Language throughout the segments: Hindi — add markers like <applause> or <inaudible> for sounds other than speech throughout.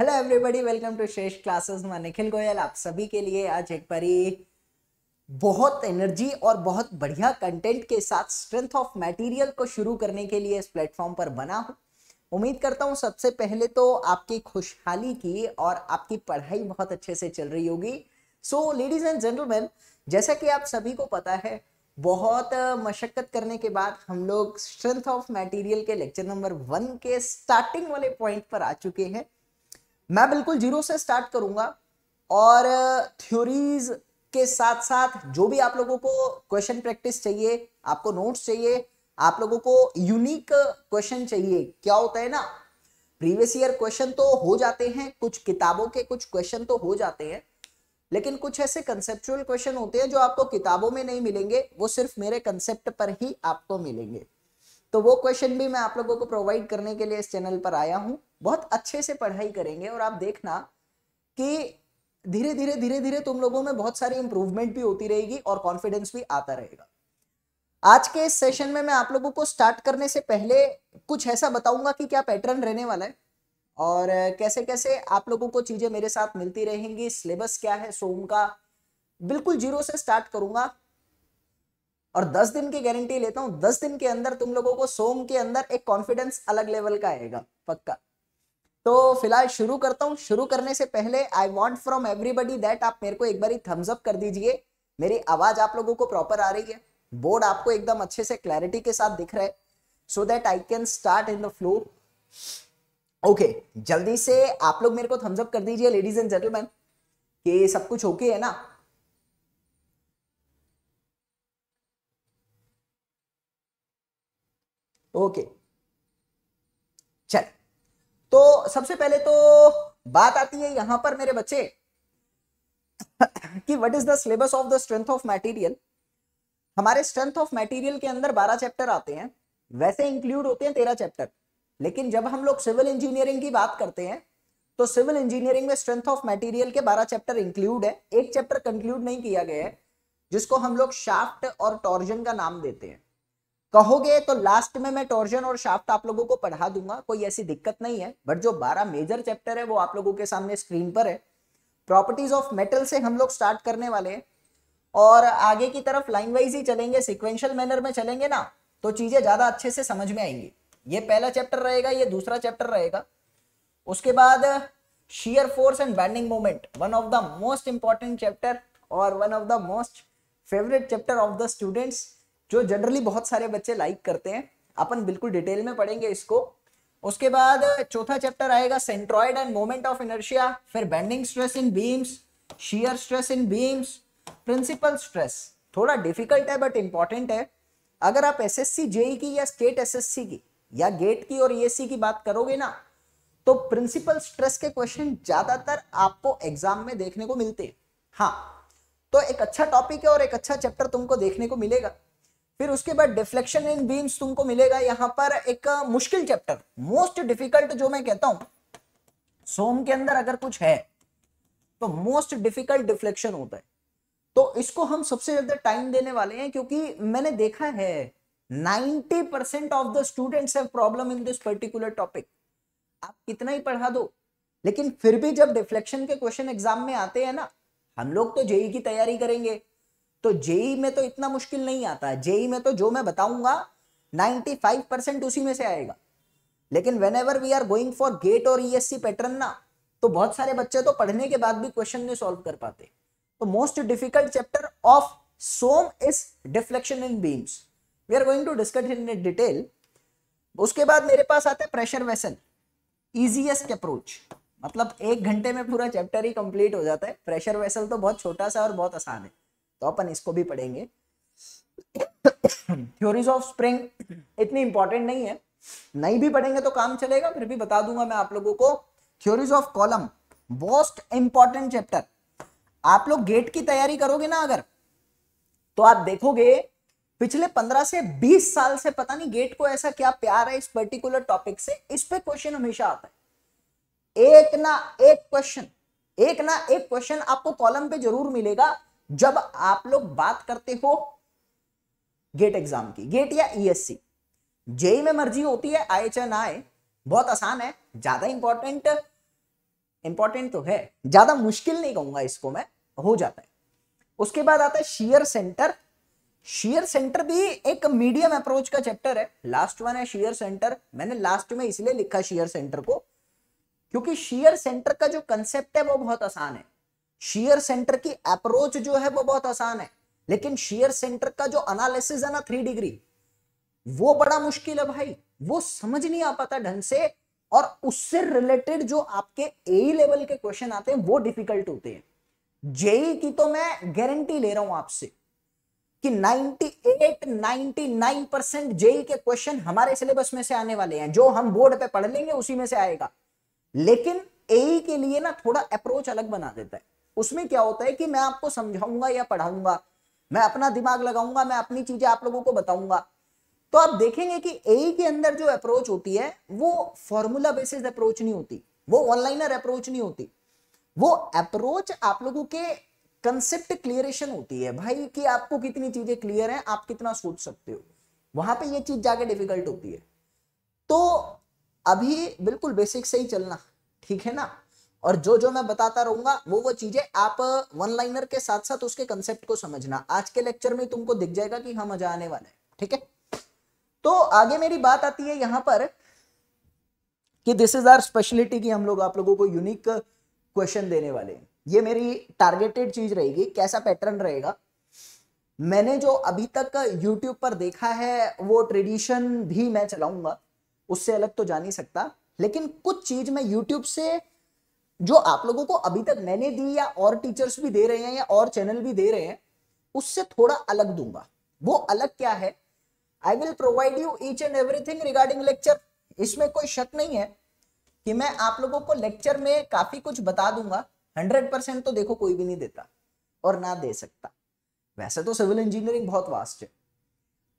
Hello everybody welcome to Shreshth classes मैं निखिल गोयल आप सभी के लिए आज एक बारी बहुत एनर्जी और बहुत बढ़िया कंटेंट के साथ स्ट्रेंथ ऑफ मटेरियल को शुरू करने के लिए इस प्लेटफॉर्म पर बना हूँ उम्मीद करता हूँ सबसे पहले तो आपकी खुशहाली की और आपकी पढ़ाई बहुत अच्छे से चल रही होगी सो लेडीज एंड जेंटलमैन जैसा कि आप सभी को पता है बहुत मशक्क़त करने के बाद हम लोग स्ट्रेंथ ऑफ मटेरियल के लेक्चर नंबर वन के स्टार्टिंग वाले पॉइंट पर आ चुके हैं मैं बिल्कुल जीरो से स्टार्ट करूंगा और थ्योरीज के साथ साथ जो भी आप लोगों को क्वेश्चन प्रैक्टिस चाहिए आपको नोट्स चाहिए आप लोगों को यूनिक क्वेश्चन चाहिए क्या होता है ना प्रीवियस ईयर क्वेश्चन तो हो जाते हैं कुछ किताबों के कुछ क्वेश्चन तो हो जाते हैं लेकिन कुछ ऐसे कंसेप्चुअल क्वेश्चन होते हैं जो आपको किताबों में नहीं मिलेंगे वो सिर्फ मेरे कंसेप्ट पर ही आपको मिलेंगे तो वो क्वेश्चन भी मैं आप लोगों को प्रोवाइड करने के लिए इस चैनल पर आया हूँ बहुत अच्छे से पढ़ाई करेंगे और आप देखना कि धीरे धीरे धीरे धीरे तुम लोगों में बहुत सारी इंप्रूवमेंट भी होती रहेगी और कॉन्फिडेंस भी आता रहेगा आज के इस सेशन में मैं आप लोगों को स्टार्ट करने से पहले कुछ ऐसा बताऊंगा कि क्या पैटर्न रहने वाला है और कैसे कैसे आप लोगों को चीजें मेरे साथ मिलती रहेंगी सिलेबस क्या है सोम का बिल्कुल जीरो से स्टार्ट करूंगा और दस दिन की गारंटी लेता हूं दस दिन के अंदर तुम लोगों को सोम के अंदर एक कॉन्फिडेंस अलग लेवल का आएगा पक्का तो फिलहाल शुरू करता हूं शुरू करने से पहले I want from everybody that आप मेरे को एक बार ही थम्स अप कर दीजिए मेरी आवाज आप लोगों को प्रॉपर आ रही है बोर्ड आपको एकदम अच्छे से क्लैरिटी के साथ दिख रहा है so that I can start in the flow okay जल्दी से आप लोग मेरे को थम्सअप कर दीजिए लेडीज एंड जेंटलमैन कि सब कुछ ओके okay है ना ओके चल तो सबसे पहले तो बात आती है यहां पर मेरे बच्चे कि what is the syllabus of the strength of material हमारे स्ट्रेंथ ऑफ मटेरियल के अंदर बारह चैप्टर आते हैं वैसे इंक्लूड होते हैं तेरह चैप्टर लेकिन जब हम लोग सिविल इंजीनियरिंग की बात करते हैं तो सिविल इंजीनियरिंग में स्ट्रेंथ ऑफ मटेरियल के 12 चैप्टर इंक्लूड है एक चैप्टर कंक्लूड नहीं किया गया है जिसको हम लोग शाफ्ट और टॉर्जन का नाम देते हैं कहोगे तो लास्ट में मैं टॉर्जन और शाफ्ट आप लोगों को पढ़ा दूंगा कोई ऐसी दिक्कत नहीं है बट जो 12 मेजर चैप्टर है वो आप लोगों के सामने स्क्रीन पर है प्रॉपर्टीज ऑफ मेटल से हम लोग स्टार्ट करने वाले हैं और आगे की तरफ लाइन वाइज ही चलेंगे सिक्वेंशियल मैनर में चलेंगे ना तो चीजें ज्यादा अच्छे से समझ में आएंगी ये पहला चैप्टर रहेगा ये दूसरा चैप्टर रहेगा उसके बाद shear force and bending moment one of the most important chapter और one of the most favourite chapter of the students जो जनरली बहुत सारे बच्चे लाइक करते हैं अपन बिल्कुल डिटेल में पढ़ेंगे इसको उसके बाद चौथा चैप्टर आएगा centroid and moment of inertia फिर bending stress in beams shear stress in beams principal stress थोड़ा डिफिकल्ट है बट इंपॉर्टेंट है अगर आप एस एस जेई की या स्टेट सी की या गेट की और सी e की बात करोगे ना तो प्रिंसिपल स्ट्रेस के क्वेश्चन ज्यादातर आपको एग्जाम में देखने को मिलते हैं हाँ तो एक अच्छा टॉपिक है और एक अच्छा चैप्टर तुमको देखने को मिलेगा फिर उसके बाद डिफ्लेक्शन इन बीम्स तुमको मिलेगा यहां पर एक मुश्किल चैप्टर मोस्ट डिफिकल्ट जो मैं कहता हूं सोम के अंदर अगर कुछ है तो मोस्ट डिफिकल्ट डिफ्लेक्शन होता है तो इसको हम सबसे ज्यादा टाइम देने वाले हैं क्योंकि मैंने देखा है 90% percent of the students have problem in this particular topic आप कितना ही पढ़ा दो लेकिन फिर भी जब डिफ्लेक्शन के क्वेश्चन एग्जाम में आते हैं ना हम लोग तो जेई e की तैयारी करेंगे तो जेई में तो इतना मुश्किल नहीं आता है जेई में तो जो मैं बताऊंगा 95 परसेंट उसी में से आएगा लेकिन whenever we are going for GATE और ईएससी e पैटर्न ना तो बहुत सारे बच्चे तो पढ़ने के बाद भी क्वेश्चन नहीं सॉल्व कर पाते तो most difficult chapter of SOM is deflection in beams we are going to discuss in detail उसके बाद मेरे पास आता है प्रेशर वेसल इजीएस्ट अप्रोच मतलब एक घंटे में पूरा चैप्टर ही कंप्लीट हो जाता है प्रेशर वेसल तो बहुत छोटा सा और बहुत आसान है तो अपन इसको भी पढ़ेंगे थ्योरीज ऑफ स्प्रिंग इतनी इंपॉर्टेंट नहीं है नहीं भी पढ़ेंगे तो काम चलेगा फिर भी बता दूंगा मैं आप लोगों को theories of column most important chapter आप लोग गेट की तैयारी करोगे ना अगर तो आप देखोगे पिछले पंद्रह से बीस साल से पता नहीं गेट को ऐसा क्या प्यार है इस पर्टिकुलर टॉपिक से इस पे क्वेश्चन हमेशा आता है एक ना एक क्वेश्चन एक ना एक क्वेश्चन आपको कॉलम पे जरूर मिलेगा जब आप लोग बात करते हो गेट एग्जाम की गेट या ईएससी e जेई में मर्जी होती है आई एच एन आए बहुत आसान है ज्यादा इंपॉर्टेंट इंपॉर्टेंट तो है ज्यादा मुश्किल नहीं कहूंगा इसको मैं हो जाता है उसके बाद आता है शेयर सेंटर शेयर सेंटर भी एक मीडियम अप्रोच का चैप्टर है लास्ट वन है शेयर सेंटर मैंने लास्ट में इसलिए लिखा शेयर सेंटर को क्योंकि शेयर सेंटर का जो कंसेप्ट है वो बहुत आसान है शेयर सेंटर की अप्रोच जो है वो बहुत आसान है लेकिन शेयर सेंटर का जो अनालिसिस है ना थ्री डिग्री वो बड़ा मुश्किल है भाई वो समझ नहीं आ पाता ढंग से और उससे रिलेटेड जो आपके ए लेवल के क्वेश्चन आते हैं वो डिफिकल्ट होते हैं जेई e की तो मैं गारंटी ले रहा हूं आपसे कि 98 99 परसेंट जेई के क्वेश्चन हमारे सिलेबस में से आने वाले हैं जो हम बोर्ड पे पढ़ लेंगे उसी में से आएगा लेकिन ए e के लिए ना थोड़ा अप्रोच अलग बना देता है उसमें क्या होता है कि मैं आपको समझाऊंगा या पढ़ाऊंगा मैं अपना दिमाग लगाऊंगा मैं अपनी चीजें आप लोगों को बताऊंगा तो आप देखेंगे कि ए के अंदर जो अप्रोच होती है वो फॉर्मूला बेसिस अप्रोच नहीं होती वो ऑनलाइनर अप्रोच नहीं होती वो अप्रोच आप लोगों के कंसेप्ट क्लियरेशन होती है भाई कि आपको कितनी चीजें क्लियर हैं आप कितना सोच सकते हो वहां पे ये चीज जाके डिफिकल्ट होती है तो अभी बिल्कुल बेसिक से ही चलना ठीक है ना और जो जो मैं बताता रहूंगा वो वो चीजें आप वन लाइनर के साथ साथ उसके कंसेप्ट को समझना आज के लेक्चर में तुमको दिख जाएगा कि हम मजा आने वाला है ठीक है तो आगे मेरी बात आती है यहां पर कि दिस इज आर स्पेशलिटी की हम लोग आप लोगों को यूनिक क्वेश्चन देने वाले हैं ये मेरी टारगेटेड चीज रहेगी कैसा पैटर्न रहेगा मैंने जो अभी तक YouTube पर देखा है वो ट्रेडिशन भी मैं चलाऊंगा उससे अलग तो जा नहीं सकता लेकिन कुछ चीज मैं YouTube से जो आप लोगों को अभी तक मैंने दी या और टीचर्स भी दे रहे हैं या और चैनल भी दे रहे हैं उससे थोड़ा अलग दूंगा वो अलग क्या है I will provide you each and everything regarding lecture इसमें कोई शक नहीं है कि मैं आप लोगों को लेक्चर में काफी कुछ बता दूंगा हंड्रेड परसेंट तो देखो कोई भी नहीं देता और ना दे सकता वैसे तो सिविल इंजीनियरिंग बहुत वास्ट है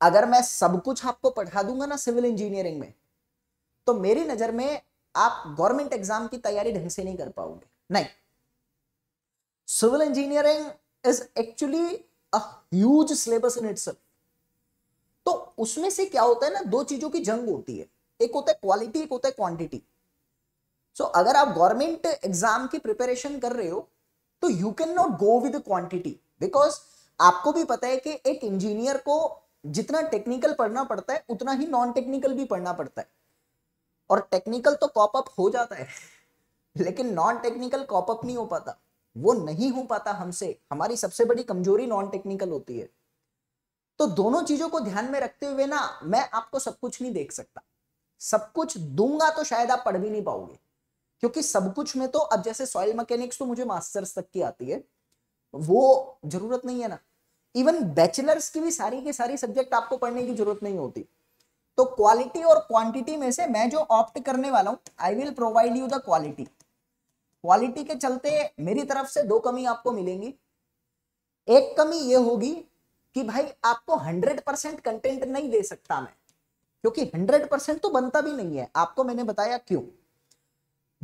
अगर मैं सब कुछ आपको पढ़ा दूंगा ना सिविल इंजीनियरिंग में तो मेरी नजर में आप गवर्नमेंट एग्जाम की तैयारी ढंग से नहीं कर पाओगे नहीं civil engineering is actually a huge syllabus in its तो उसमें से क्या होता है ना दो चीजों की जंग होती है एक होता है क्वालिटी एक होता है क्वांटिटी सो so, अगर आप गवर्नमेंट एग्जाम की प्रिपरेशन कर रहे हो तो you can not go with quantity because आपको भी पता है कि एक इंजीनियर को जितना टेक्निकल पढ़ना पड़ता है उतना ही नॉन टेक्निकल भी पढ़ना पड़ता है और टेक्निकल तो कॉप अप हो जाता है लेकिन नॉन टेक्निकल कॉप अप नहीं हो पाता वो नहीं हो पाता हमसे हमारी सबसे बड़ी कमजोरी नॉन टेक्निकल होती है तो दोनों चीजों को ध्यान में रखते हुए ना मैं आपको सब कुछ नहीं देख सकता सब कुछ दूंगा तो शायद आप पढ़ भी नहीं पाओगे क्योंकि सब कुछ में तो अब जैसे सॉइल मैकेनिक्स तो मुझे मास्टर्स तक की आती है वो जरूरत नहीं है ना इवन बैचलर्स की भी सारी की सारी सब्जेक्ट आपको पढ़ने की जरूरत नहीं होती तो क्वालिटी और क्वांटिटी में से मैं जो ऑप्ट करने वाला हूं I will provide you the quality quality के चलते मेरी तरफ से दो कमी आपको मिलेंगी एक कमी ये होगी कि भाई आपको 100 परसेंट कंटेंट नहीं दे सकता मैं क्योंकि 100 परसेंट तो बनता भी नहीं है आपको मैंने बताया क्यों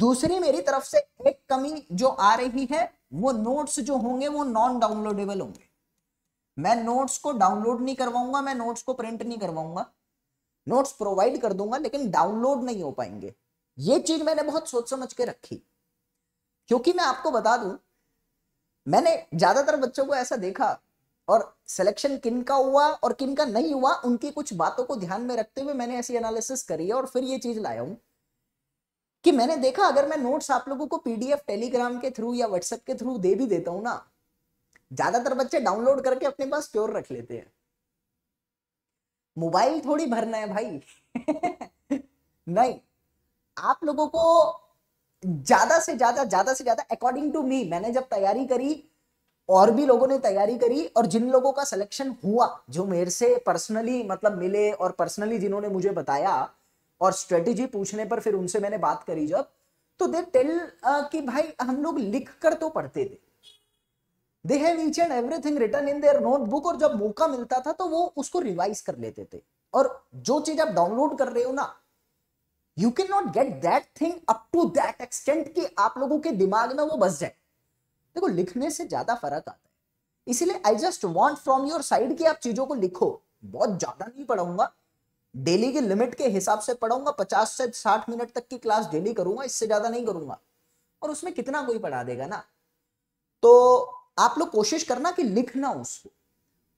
दूसरी मेरी तरफ से एक कमी जो आ रही है वो नोट्स जो होंगे वो नॉन डाउनलोडेबल होंगे मैं नोट्स को डाउनलोड नहीं करवाऊंगा मैं नोट्स को प्रिंट नहीं करवाऊंगा नोट्स प्रोवाइड कर दूंगा लेकिन डाउनलोड नहीं हो पाएंगे ये चीज मैंने बहुत सोच समझ के रखी क्योंकि मैं आपको बता दूं मैंने ज्यादातर बच्चों को ऐसा देखा और सिलेक्शन किन का हुआ और किन का नहीं हुआ उनकी कुछ बातों को ध्यान में रखते हुए मैंने ऐसी एनालिसिस करी है और फिर ये चीज लाया हूं कि मैंने देखा अगर मैं नोट्स आप लोगों को पीडीएफ टेलीग्राम के थ्रू या व्हाट्सएप के थ्रू दे भी देता हूं ना ज्यादातर बच्चे डाउनलोड करके अपने पास प्योर रख लेते हैं मोबाइल थोड़ी भरना है भाई <laughs> नहीं आप लोगों को ज्यादा से ज्यादा ज्यादा से ज्यादा अकॉर्डिंग टू मी मैंने जब तैयारी करी और भी लोगों ने तैयारी करी और जिन लोगों का सिलेक्शन हुआ जो मेरे से पर्सनली मतलब मिले और पर्सनली जिन्होंने मुझे बताया और स्ट्रेटेजी पूछने पर फिर उनसे मैंने बात करी जब तो दे टेल कि भाई हम लोग लिख कर तो पढ़ते थे they have each and everything written in their notebook और जब मौका मिलता था तो वो उसको रिवाइज कर लेते थे और जो चीज आप डाउनलोड कर रहे हो ना you can not get that thing up to that extent कि आप लोगों के दिमाग में वो बस जाए देखो लिखने से ज्यादा फर्क आता है इसीलिए I just want from your side कि आप चीजों को लिखो बहुत ज्यादा नहीं पढ़ाऊंगा डेली के लिमिट के हिसाब से पढ़ाऊंगा पचास से साठ मिनट तक की क्लास डेली करूंगा इससे ज्यादा नहीं करूंगा और उसमें कितना कोई पढ़ा देगा ना तो आप लोग कोशिश करना कि लिखना उसको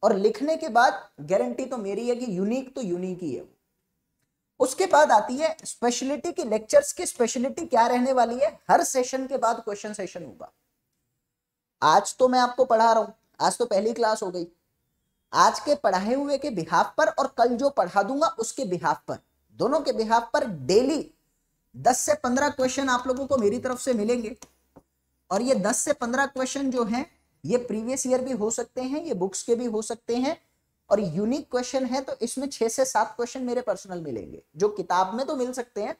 और लिखने के बाद गारंटी तो मेरी है कि यूनिक तो यूनिक ही है उसके बाद आती है स्पेशलिटी की लेक्चर्स की स्पेशलिटी क्या रहने वाली है हर सेशन के बाद क्वेश्चन सेशन होगा आज तो मैं आपको पढ़ा रहा हूं आज तो पहली क्लास हो गई आज के पढ़ाए हुए के बिहाफ पर और कल जो पढ़ा दूंगा उसके बिहाफ पर दोनों के बिहाफ पर डेली दस से पंद्रह क्वेश्चन आप लोगों को मेरी तरफ से मिलेंगे और ये दस से पंद्रह क्वेश्चन जो हैं ये प्रीवियस ईयर भी हो सकते हैं ये बुक्स के भी हो सकते हैं और यूनिक क्वेश्चन है तो इसमें छह से सात क्वेश्चन मेरे पर्सनल मिलेंगे जो किताब में तो मिल सकते हैं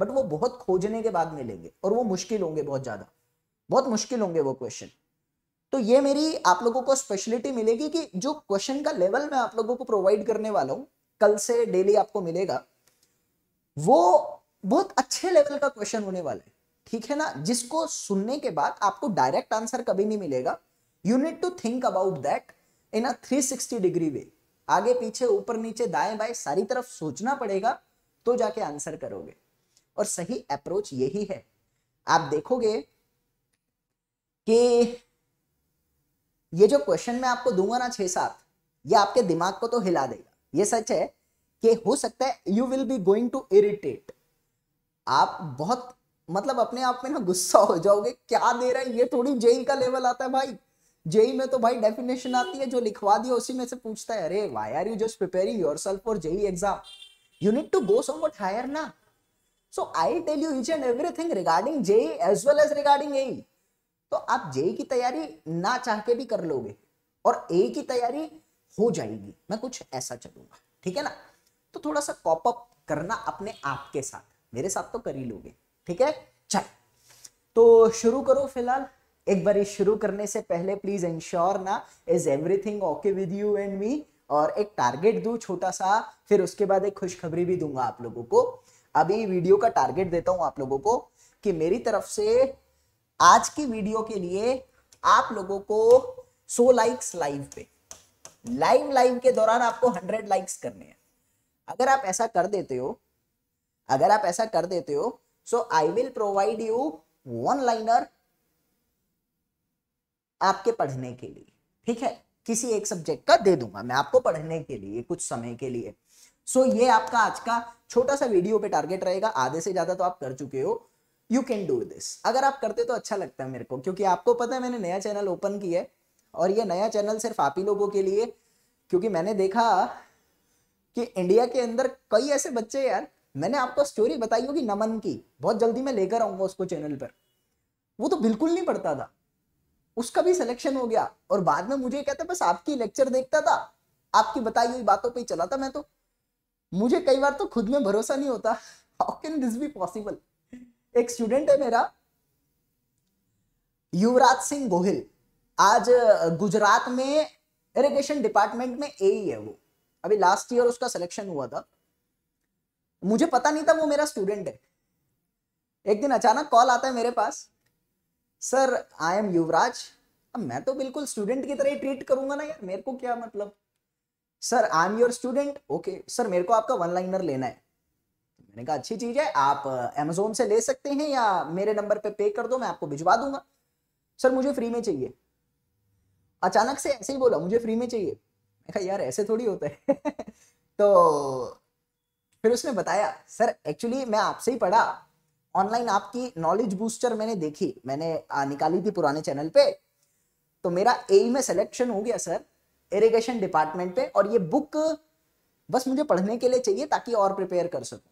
बट वो बहुत खोजने के बाद मिलेंगे और वो मुश्किल होंगे बहुत ज्यादा बहुत मुश्किल होंगे वो क्वेश्चन तो ये मेरी आप लोगों को स्पेशलिटी मिलेगी कि जो क्वेश्चन का लेवल मैं आप लोगों को प्रोवाइड करने वाला हूँ कल से डेली आपको मिलेगा वो बहुत अच्छे लेवल का क्वेश्चन होने वाला है ठीक है ना जिसको सुनने के बाद आपको डायरेक्ट आंसर कभी नहीं मिलेगा you need to think about that in a 360 degree way आगे पीछे ऊपर नीचे दाएं बाएं सारी तरफ सोचना पड़ेगा तो जाके आंसर करोगे और सही अप्रोच यही है आप देखोगे कि ये जो क्वेश्चन मैं आपको दूंगा ना छह सात ये आपके दिमाग को तो हिला देगा ये सच है कि हो सकता है you will be going to irritate आप बहुत मतलब अपने आप में ना गुस्सा हो जाओगे क्या दे रहा है ये थोड़ी जेई का लेवल आता है भाई जेई में तो भाई डेफिनेशन आती है जो लिखवा दिया उसी में से पूछता है अरे why are you just preparing yourself for JE exam you need to go somewhat higher ना so I tell you each and everything regarding JE as well as regarding a तो आप जेई की तैयारी ना चाह के भी कर लोगे और ए e की तैयारी हो जाएगी मैं कुछ ऐसा चलूंगा ठीक है ना तो थोड़ा सा कॉप अप करना अपने आप के साथ मेरे साथ तो कर ही लोगे ठीक है चल तो शुरू करो फिलहाल एक बार शुरू करने से पहले प्लीज इंश्योर ना is everything okay with you and me और एक टारगेट दू छोटा सा फिर उसके बाद एक खुशखबरी भी दूंगा आप लोगों को अभी वीडियो का टारगेट देता हूँ आप लोगों को कि मेरी तरफ से आज की वीडियो के लिए आप लोगों को 100 लाइक्स लाइव पे लाइव लाइव के दौरान आपको 100 लाइक्स करने हैं अगर आप ऐसा कर देते हो अगर आप ऐसा कर देते हो so I will provide you one liner आपके पढ़ने के लिए ठीक है किसी एक सब्जेक्ट का दे दूंगा मैं आपको पढ़ने के लिए कुछ समय के लिए सो so, ये आपका आज का छोटा सा वीडियो पे टारगेट रहेगा आधे से ज्यादा तो आप कर चुके हो यू कैन डू दिस अगर आप करते तो अच्छा लगता है मेरे को क्योंकि आपको पता है मैंने नया चैनल ओपन किया है और ये नया चैनल सिर्फ आप ही लोगों के लिए क्योंकि मैंने देखा कि इंडिया के अंदर कई ऐसे बच्चे यार मैंने आपको स्टोरी बताई होगी नमन की बहुत जल्दी मैं लेकर आऊंगा उसको चैनल पर वो तो बिल्कुल नहीं पढ़ता था उसका भी सिलेक्शन हो गया और बाद में मुझे कहते बस आपकी लेक्चर देखता था आपकी बताई हुई बातों पर ही चला था मैं तो मुझे कई बार तो खुद में भरोसा नहीं होता how can this be possible एक स्टूडेंट है मेरा युवराज सिंह गोहिल आज गुजरात में इरिगेशन डिपार्टमेंट में ए ही है वो अभी लास्ट ईयर उसका सिलेक्शन हुआ था मुझे पता नहीं था वो मेरा स्टूडेंट है एक दिन अचानक कॉल आता है मेरे पास सर आई एम युवराज अब मैं तो बिल्कुल स्टूडेंट की तरह ही ट्रीट करूंगा ना यार मेरे को क्या मतलब sir I am your student okay sir मेरे को आपका वन लाइनर लेना है मैंने कहा अच्छी चीज है आप अमेजोन uh, से ले सकते हैं या मेरे नंबर पे पे कर दो मैं आपको भिजवा दूंगा सर मुझे फ्री में चाहिए अचानक से ऐसे ही बोला मुझे फ्री में चाहिए मैं कहा यार ऐसे थोड़ी होता है <laughs> तो फिर उसने बताया सर एक्चुअली मैं आपसे ही पढ़ा ऑनलाइन आपकी नॉलेज बूस्टर मैंने देखी मैंने निकाली थी पुराने चैनल पे तो मेरा ए में सिलेक्शन हो गया सर इरिगेशन डिपार्टमेंट पे और ये बुक बस मुझे पढ़ने के लिए चाहिए ताकि और प्रिपेयर कर सकूं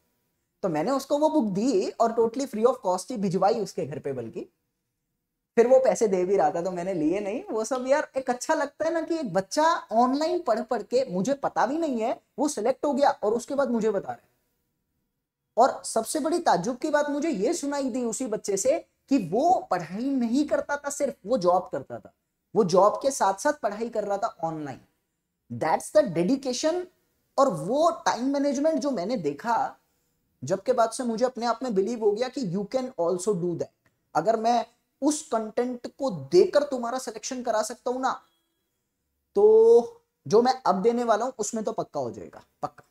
तो मैंने उसको वो बुक दी और टोटली फ्री ऑफ कॉस्ट ही भिजवाई उसके घर पे बल्कि फिर वो पैसे दे भी रहा था तो मैंने लिए नहीं वो सब यार एक अच्छा लगता है ना कि एक बच्चा ऑनलाइन पढ़ पढ़ के मुझे पता भी नहीं है वो सिलेक्ट हो गया और उसके बाद मुझे बता रहा हैं और सबसे बड़ी ताजुब की बात मुझे ये सुनाई दी उसी बच्चे से कि वो पढ़ाई नहीं करता था सिर्फ वो जॉब करता था वो जॉब के साथ साथ पढ़ाई कर रहा था ऑनलाइन दैट्स द डेडिकेशन और वो टाइम मैनेजमेंट जो मैंने देखा जब के बाद से मुझे अपने आप में बिलीव हो गया कि you can also do that अगर मैं उस कंटेंट को देकर तुम्हारा सिलेक्शन करा सकता हूं ना तो जो मैं अब देने वाला हूं उसमें तो पक्का हो जाएगा पक्का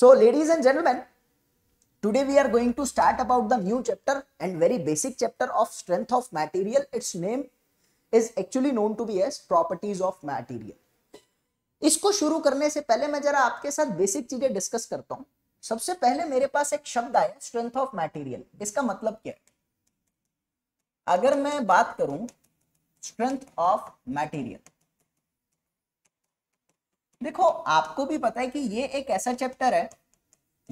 so ladies and gentleman Today we are going to start about the new chapter and very basic chapter of strength of material. Its name is actually known to be as properties of material. इसको शुरू करने से पहले मैं जरा आपके साथ बेसिक चीजें डिस्कस करता हूं सबसे पहले मेरे पास एक शब्द आया स्ट्रेंथ ऑफ मटेरियल इसका मतलब क्या है अगर मैं बात करूं स्ट्रेंथ ऑफ मटेरियल देखो आपको भी पता है कि ये एक ऐसा चैप्टर है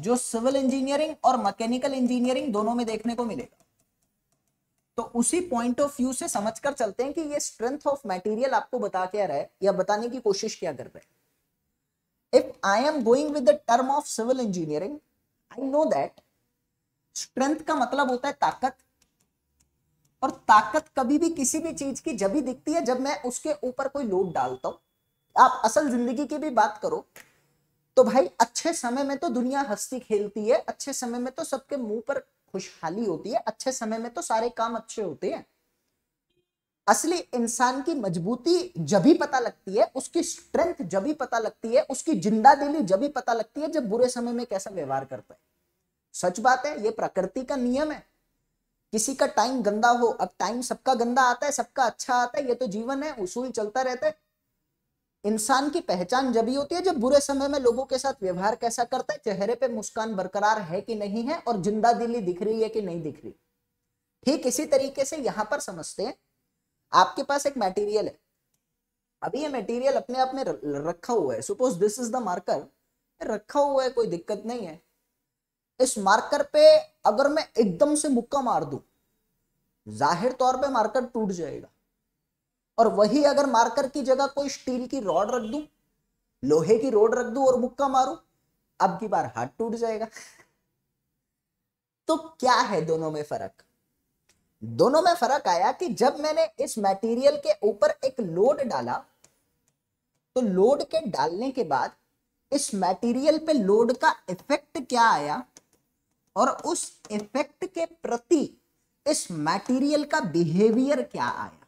जो सिविल इंजीनियरिंग और मैकेनिकल इंजीनियरिंग दोनों में देखने को मिलेगा तो उसी पॉइंट ऑफ व्यू से समझकर चलते हैं कि ये स्ट्रेंथ ऑफ मटेरियल आपको बता क्या रहा है या बताने की कोशिश क्या कर रहे हैं if I am going with the term of civil engineering I know that strength का मतलब होता है ताकत और ताकत कभी भी किसी भी चीज की जब ही दिखती है जब मैं उसके ऊपर कोई लोड डालता हूं आप असल जिंदगी की भी बात करो तो भाई अच्छे समय में तो दुनिया हस्ती खेलती है अच्छे समय में तो सबके मुंह पर खुशहाली होती है अच्छे समय में तो सारे काम अच्छे होते हैं असली इंसान की मजबूती जब ही पता लगती है उसकी स्ट्रेंथ जब ही पता लगती है उसकी जिंदा दिली जब ही पता लगती है जब बुरे समय में कैसा व्यवहार करता है सच बात है ये प्रकृति का नियम है किसी का टाइम गंदा हो अब टाइम सबका गंदा आता है सबका अच्छा आता है ये तो जीवन है उसूल चलता रहता है इंसान की पहचान जब ही होती है जब बुरे समय में लोगों के साथ व्यवहार कैसा करता है चेहरे पे मुस्कान बरकरार है कि नहीं है और जिंदा दिली दिख रही है कि नहीं दिख रही ठीक इसी तरीके से यहां पर समझते हैं आपके पास एक मटेरियल है अभी ये मटेरियल अपने आप में रखा हुआ है suppose this is the marker रखा हुआ है कोई दिक्कत नहीं है इस मार्कर पे अगर मैं एकदम से मुक्का मार दू जाहिर तौर पर मार्कर टूट जाएगा और वही अगर मार्कर की जगह कोई स्टील की रॉड रख दू लोहे की रोड रख दू और मुक्का मारू अब की बार हाथ टूट जाएगा तो क्या है दोनों में फर्क दोनों में फर्क आया कि जब मैंने इस मटेरियल के ऊपर एक लोड डाला तो लोड के डालने के बाद इस मटेरियल पे लोड का इफेक्ट क्या आया और उस इफेक्ट के प्रति इस मटेरियल का बिहेवियर क्या आया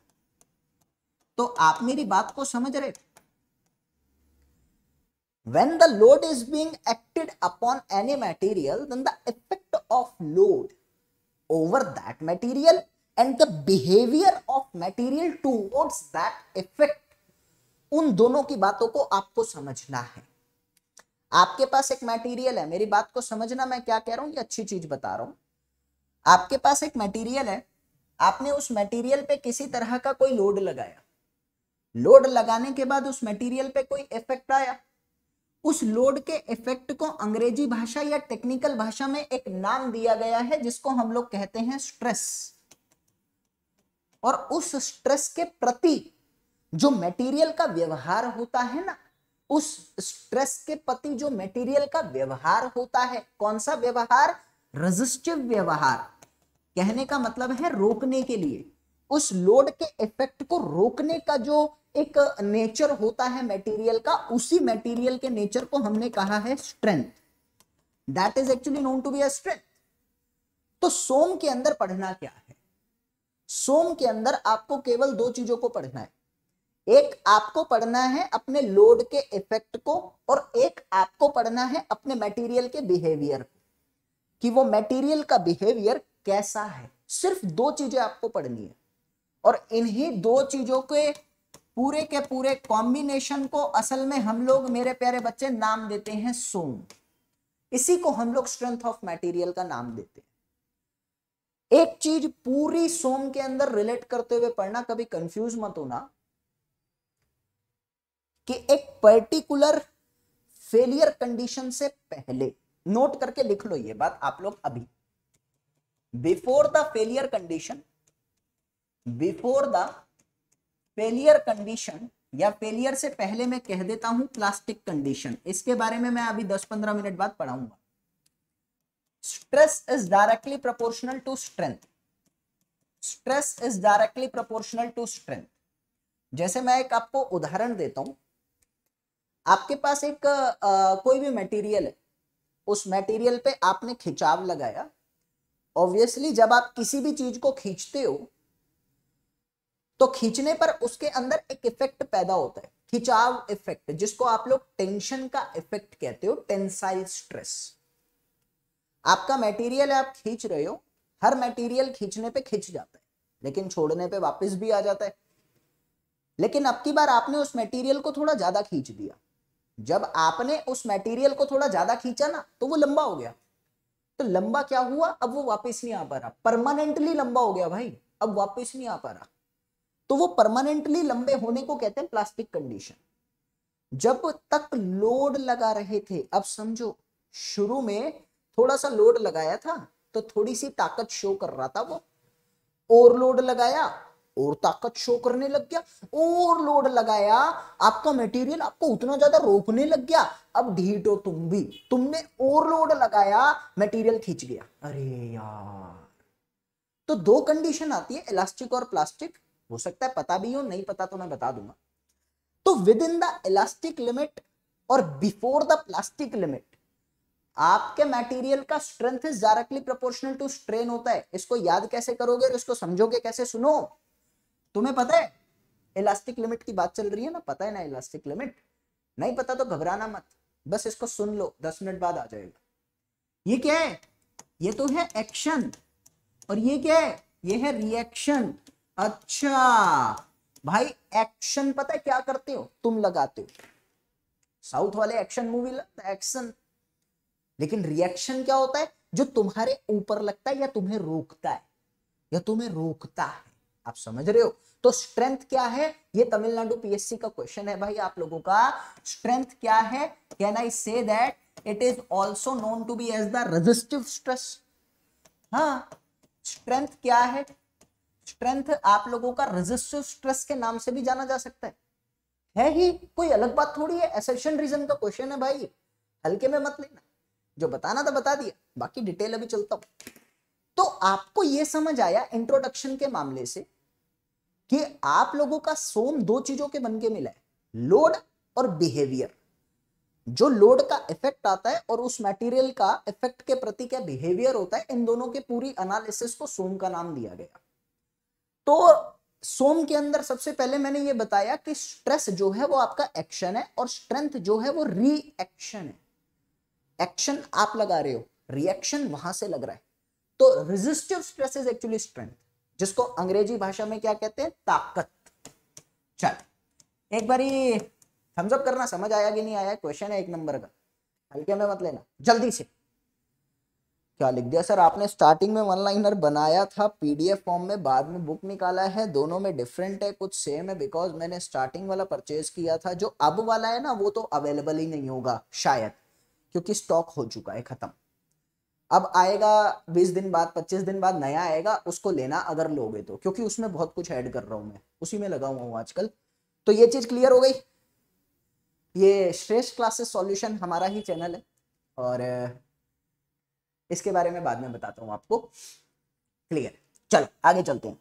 तो आप मेरी बात को समझ रहे when the load is being acted upon any material then the effect of load over that material and the behavior of material towards that effect उन दोनों की बातों को आपको समझना है आपके पास एक मटेरियल है मेरी बात को समझना मैं क्या कह रहा हूं ये अच्छी चीज बता रहा हूं आपके पास एक मटेरियल है आपने उस मटेरियल पे किसी तरह का कोई लोड लगाया लोड लगाने के बाद उस मटेरियल पे कोई इफेक्ट आया उस लोड के इफेक्ट को अंग्रेजी भाषा या टेक्निकल भाषा में एक नाम दिया गया है जिसको हम लोग कहते हैं स्ट्रेस और उस स्ट्रेस के प्रति जो मटेरियल का व्यवहार होता है ना उस स्ट्रेस के प्रति जो मटेरियल का व्यवहार होता है कौन सा व्यवहार रजिस्टिव व्यवहार कहने का मतलब है रोकने के लिए उस लोड के इफेक्ट को रोकने का जो एक नेचर होता है मेटीरियल का उसी मेटीरियल के नेचर को हमने कहा है strength that is actually known to be strength तो सोम के अंदर पढ़ना क्या है सोम के अंदर आपको केवल दो चीजों को पढ़ना है एक आपको पढ़ना है अपने लोड के इफेक्ट को और एक आपको पढ़ना है अपने मटेरियल के बिहेवियर को कि वो मटेरियल का बिहेवियर कैसा है सिर्फ दो चीजें आपको पढ़नी है और इन्हीं दो चीजों के पूरे के पूरे कॉम्बिनेशन को असल में हम लोग मेरे प्यारे बच्चे नाम देते हैं सोम इसी को हम लोग स्ट्रेंथ ऑफ मटेरियल का नाम देते हैं एक चीज पूरी सोम के अंदर रिलेट करते हुए पढ़ना कभी कंफ्यूज मत होना कि एक पर्टिकुलर फेलियर कंडीशन से पहले नोट करके लिख लो ये बात आप लोग अभी before the failure condition before the failure condition या फेलियर से पहले मैं कह देता हूं प्लास्टिक कंडीशन इसके बारे में मैं अभी 10-15 मिनट बाद पढ़ाऊंगा stress is directly proportional to strength stress is directly proportional to strength जैसे मैं एक आपको उदाहरण देता हूं आपके पास एक आ, कोई भी मटेरियल है उस मटेरियल पे आपने खिंचाव लगाया ऑब्वियसली जब आप किसी भी चीज को खींचते हो तो खींचने पर उसके अंदर एक इफेक्ट पैदा होता है खिंचाव इफेक्ट जिसको आप लोग टेंशन का इफेक्ट कहते हो टेंसाइल स्ट्रेस आपका मटेरियल आप खींच रहे हो हर मटेरियल खींचने पे खिंच जाता है लेकिन छोड़ने पे वापस भी आ जाता है लेकिन अब की बार आपने उस मटेरियल को थोड़ा ज्यादा खींच दिया जब आपने उस मटेरियल को थोड़ा ज्यादा खींचा ना तो वो लंबा हो गया तो लंबा क्या हुआ अब वो वापस नहीं आ पा रहा परमानेंटली लंबा हो गया भाई अब वापस नहीं आ पा रहा तो वो परमानेंटली लंबे होने को कहते हैं प्लास्टिक कंडीशन जब तक लोड लगा रहे थे अब समझो शुरू में थोड़ा सा लोड लगाया था तो थोड़ी सी ताकत शो कर रहा था वो और लोड लगाया और ताकत शो करने लग गया और लोड लगाया आपका मटेरियल आपको उतना ज्यादा रोकने लग गया अब ढीट हो तुम भी तुमने और लोड लगाया मटेरियल खींच गया अरे यार तो दो कंडीशन आती है इलास्टिक और प्लास्टिक हो सकता है पता भी हो नहीं पता तो मैं बता दूंगा तो within the elastic limit और बिफोर द प्लास्टिक लिमिट आपके मटेरियल का strength is directly proportional to strain होता है इसको याद कैसे करोगे और इसको समझोगे कैसे सुनो तुम्हें पता है इलास्टिक लिमिट की बात चल रही है ना पता है ना इलास्टिक लिमिट नहीं पता तो घबराना मत बस इसको सुन लो दस मिनट बाद आ जाएगा ये क्या है ये तो है एक्शन और ये क्या है ये है रिएक्शन अच्छा भाई एक्शन पता है क्या करते हो तुम लगाते हो साउथ वाले एक्शन मूवी लगता है एक्शन लेकिन रिएक्शन क्या होता है जो तुम्हारे ऊपर लगता है या तुम्हें रोकता है या तुम्हें रोकता है आप समझ रहे हो तो स्ट्रेंथ क्या है ये तमिलनाडु पीएससी का क्वेश्चन है भाई आप लोगों का स्ट्रेंथ क्या है can I say that it is also known to be as the resistive stress हाँ स्ट्रेंथ क्या है स्ट्रेंथ आप लोगों का रेजिस्टिव स्ट्रेस के नाम से भी जाना जा सकता है है ही कोई अलग बात थोड़ी है एसेशन रीजन का क्वेश्चन है भाई हल्के में मत लेना जो बताना था बता दिया बाकी डिटेल अभी चलता हूं तो आपको यह समझ आया इंट्रोडक्शन के मामले से कि आप लोगों का सोम दो चीजों के बन के मिला है लोड और बिहेवियर जो लोड का इफेक्ट आता है और उस मटेरियल का इफेक्ट के प्रति क्या बिहेवियर होता है इन दोनों के पूरी एनालिसिस को सोम का नाम दिया गया तो सोम के अंदर सबसे पहले मैंने ये बताया कि स्ट्रेस जो है वो आपका एक्शन है और स्ट्रेंथ जो है वो रिएक्शन है एक्शन आप लगा रहे हो रिएक्शन वहां से लग रहा है तो resistive stress is actually strength जिसको अंग्रेजी भाषा में क्या कहते हैं ताकत चल एक बारी थम्सअप करना समझ आया कि नहीं आया क्वेश्चन है एक नंबर का हल्के में मत लेना जल्दी से क्या लिख दिया सर आपने स्टार्टिंग में वन लाइनर बनाया था पीडीएफ फॉर्म में बाद में बुक निकाला है दोनों में डिफरेंट है कुछ सेम है बिकॉज मैंने स्टार्टिंग वाला परचेज किया था जो अब वाला है ना वो तो अवेलेबल ही नहीं होगा शायद क्योंकि स्टॉक हो चुका है खत्म अब आएगा बीस दिन बाद पच्चीस दिन बाद नया आएगा उसको लेना अगर लोगे तो क्योंकि उसमें बहुत कुछ ऐड कर रहा हूं मैं उसी में लगा हुआ हूँ आजकल तो ये चीज क्लियर हो गई ये श्रेष्ठ क्लासेस सॉल्यूशन हमारा ही चैनल है और इसके बारे में बाद में बताता हूँ आपको क्लियर चलो आगे चलते हैं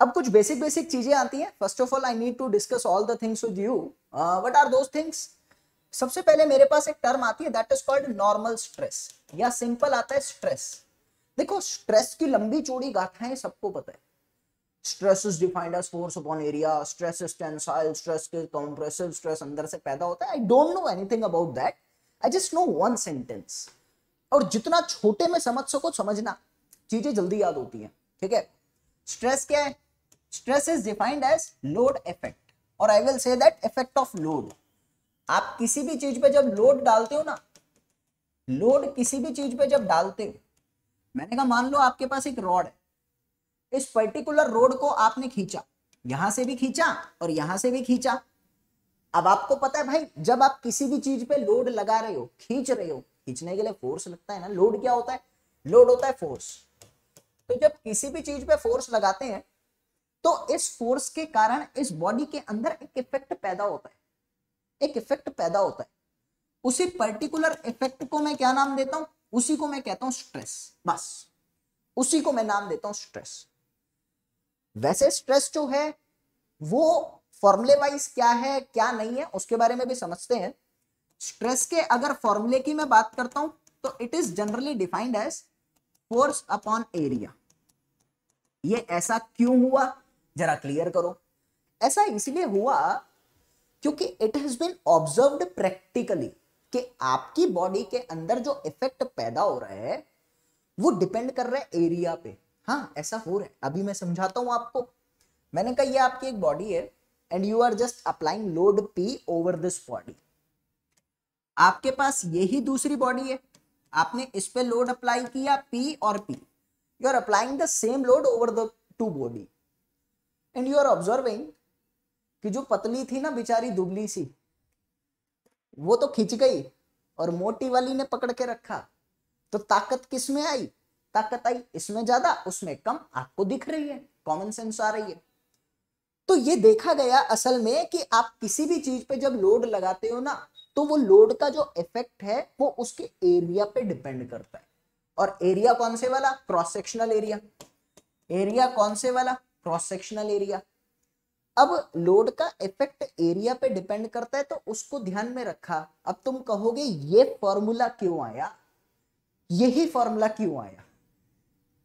अब कुछ बेसिक बेसिक चीजें आती हैं first of all I need to discuss all the things with you what are those things सबसे पहले मेरे पास एक टर्म आती है that is called normal stress या सिंपल आता है स्ट्रेस देखो स्ट्रेस की लंबी चौड़ी गाथाएं सबको पता है stress is defined as force upon area stress is tensile stress के कंप्रेसिव स्ट्रेस अंदर से पैदा होता है I don't know anything about that I just know one sentence और जितना छोटे में समझ सको समझना चीजें जल्दी याद होती हैं ठीक है स्ट्रेस क्या है stress is defined as load effect और I will say that effect of load आप किसी भी चीज पे जब लोड डालते हो ना लोड किसी भी चीज पे जब डालते हो मैंने कहा मान लो आपके पास एक रॉड है इस पर्टिकुलर रोड को आपने खींचा यहां से भी खींचा और यहां से भी खींचा अब आपको पता है भाई जब आप किसी भी चीज पे लोड लगा रहे हो खींच रहे हो खींचने के लिए फोर्स लगता है ना लोड क्या होता है लोड होता है फोर्स तो जब किसी भी चीज पे फोर्स लगाते हैं तो इस फोर्स के कारण इस बॉडी के अंदर एक इफेक्ट पैदा होता है एक इफेक्ट पैदा होता है उसी पर्टिकुलर इफेक्ट को मैं क्या नाम देता हूं उसी को मैं कहता हूं स्ट्रेस बस उसी को मैं नाम देता हूं स्ट्रेस वैसे स्ट्रेस जो है वो फॉर्मुले वाइज क्या है क्या नहीं है उसके बारे में भी समझते हैं स्ट्रेस के अगर फॉर्मूले की मैं बात करता हूं तो it is generally defined as force upon area ये ऐसा क्यों हुआ जरा क्लियर करो ऐसा इसलिए हुआ क्योंकि it has been observe practically कि आपकी बॉडी के अंदर जो इफेक्ट पैदा हो रहा है वो डिपेंड कर रहा है एरिया पे हाँ ऐसा हो रहा है अभी मैं समझाता हूं आपको मैंने कहा ये आपकी एक बॉडी है and you are just applying load P over this body आपके पास यही दूसरी बॉडी है आपने इस पे लोड अप्लाई किया पी और P you are applying the same load over the two body and you are observing कि जो पतली थी ना बेचारी दुबली सी वो तो खिंच गई और मोटी वाली ने पकड़ के रखा तो ताकत किस में आई ताकत आई इसमें ज्यादा उसमें कम आपको दिख रही है कॉमन सेंस आ रही है तो ये देखा गया असल में कि आप किसी भी चीज पे जब लोड लगाते हो ना तो वो लोड का जो इफेक्ट है वो उसके एरिया पे डिपेंड करता है और एरिया कौन से वाला क्रॉस सेक्शनल एरिया एरिया कौन से वाला क्रॉस सेक्शनल एरिया अब लोड का इफेक्ट एरिया पे डिपेंड करता है तो उसको ध्यान में रखा अब तुम कहोगे ये फॉर्मूला क्यों आया यही फॉर्मूला क्यों आया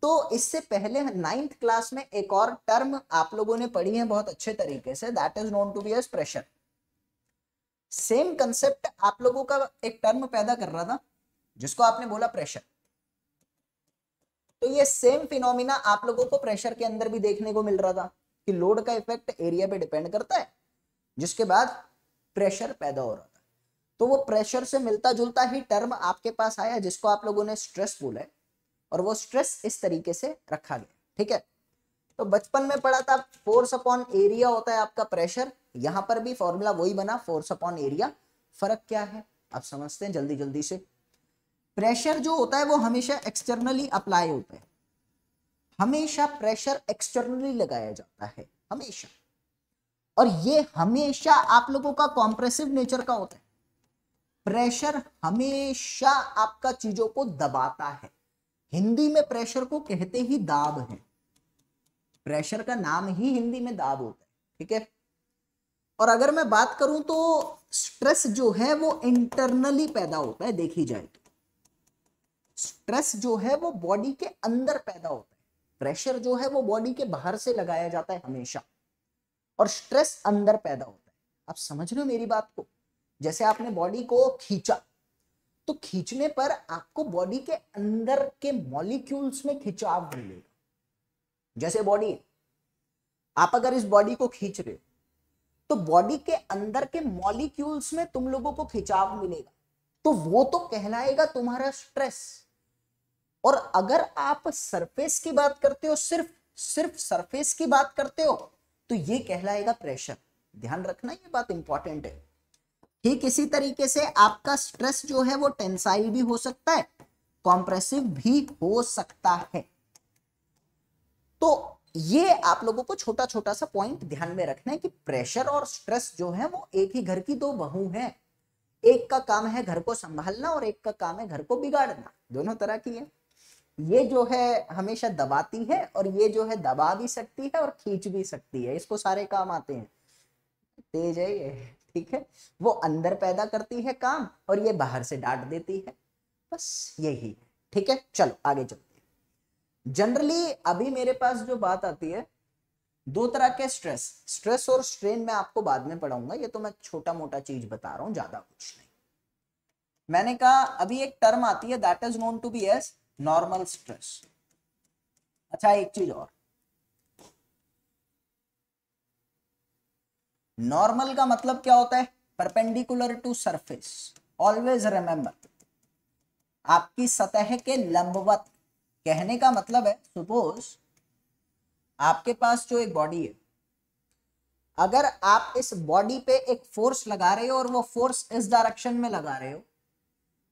तो इससे पहले नाइन्थ क्लास में एक और टर्म आप लोगों ने पढ़ी है बहुत अच्छे तरीके से that is known to be as pressure same concept आप लोगों का एक टर्म पैदा कर रहा था जिसको आपने बोला प्रेशर तो ये सेम फिनोमिना आप लोगों को प्रेशर के अंदर भी देखने को मिल रहा था कि लोड का इफेक्ट एरिया पे डिपेंड करता है जिसके बाद प्रेशर पैदा हो रहा था तो वो प्रेशर से मिलता जुलता ही टर्म आपके पास आया जिसको आप लोगों ने स्ट्रेस बोला है और वो स्ट्रेस इस तरीके से रखा गया ठीक है तो बचपन में पढ़ा था फोर्स अपॉन एरिया होता है आपका प्रेशर यहां पर भी फॉर्मूला वही बना फोर्स अपॉन एरिया फर्क क्या है आप समझते हैं जल्दी जल्दी से प्रेशर जो होता है वो हमेशा एक्सटर्नली अप्लाई होता है हमेशा प्रेशर एक्सटर्नली लगाया जाता है हमेशा और ये हमेशा आप लोगों का कॉम्प्रेसिव नेचर का होता है प्रेशर हमेशा आपका चीजों को दबाता है हिंदी में प्रेशर को कहते ही दाब है प्रेशर का नाम ही हिंदी में दाब होता है ठीक है और अगर मैं बात करूं तो स्ट्रेस जो है वो इंटरनली पैदा होता है देखी जाए तो स्ट्रेस जो है वो बॉडी के अंदर पैदा होता है प्रेशर जो है वो बॉडी के बाहर से लगाया जाता है हमेशा और स्ट्रेस अंदर पैदा होता है आप समझ रहे हो मेरी बात को जैसे आपने बॉडी को खींचा तो खींचने पर आपको बॉडी के अंदर के मॉलिक्यूल्स में खिंचाव मिलेगा जैसे बॉडी आप अगर इस बॉडी को खींच रहे हो तो बॉडी के अंदर के मॉलिक्यूल्स में तुम लोगों को खिंचाव मिलेगा तो वो तो कहलाएगा तुम्हारा स्ट्रेस और अगर आप सरफेस की बात करते हो सिर्फ सिर्फ सरफेस की बात करते हो तो ये कहलाएगा प्रेशर ध्यान रखना ये बात इंपॉर्टेंट है ठीक इसी तरीके से आपका स्ट्रेस जो है वो टेंसाइल भी हो सकता है कॉम्प्रेसिव भी हो सकता है तो ये आप लोगों को छोटा छोटा सा पॉइंट ध्यान में रखना है कि प्रेशर और स्ट्रेस जो है वो एक ही घर की दो बहू हैं एक का काम है घर को संभालना और एक का काम है घर को बिगाड़ना दोनों तरह की है ये जो है हमेशा दबाती है और ये जो है दबा भी सकती है और खींच भी सकती है इसको सारे काम आते हैं तेज है ये ठीक है वो अंदर पैदा करती है काम और ये बाहर से डांट देती है बस यही ठीक है चलो आगे चलते जनरली अभी मेरे पास जो बात आती है दो तरह के स्ट्रेस स्ट्रेस और स्ट्रेन मैं आपको बाद में पढ़ाऊंगा ये तो मैं छोटा मोटा चीज बता रहा हूं ज्यादा कुछ नहीं मैंने कहा अभी एक टर्म आती है that is known to be as normal stress अच्छा एक चीज और नॉर्मल का मतलब क्या होता है perpendicular to surface always remember आपकी सतह के लंबवत कहने का मतलब है सपोज आपके पास जो एक बॉडी है अगर आप इस बॉडी पे एक फोर्स लगा रहे हो और वो फोर्स इस डायरेक्शन में लगा रहे हो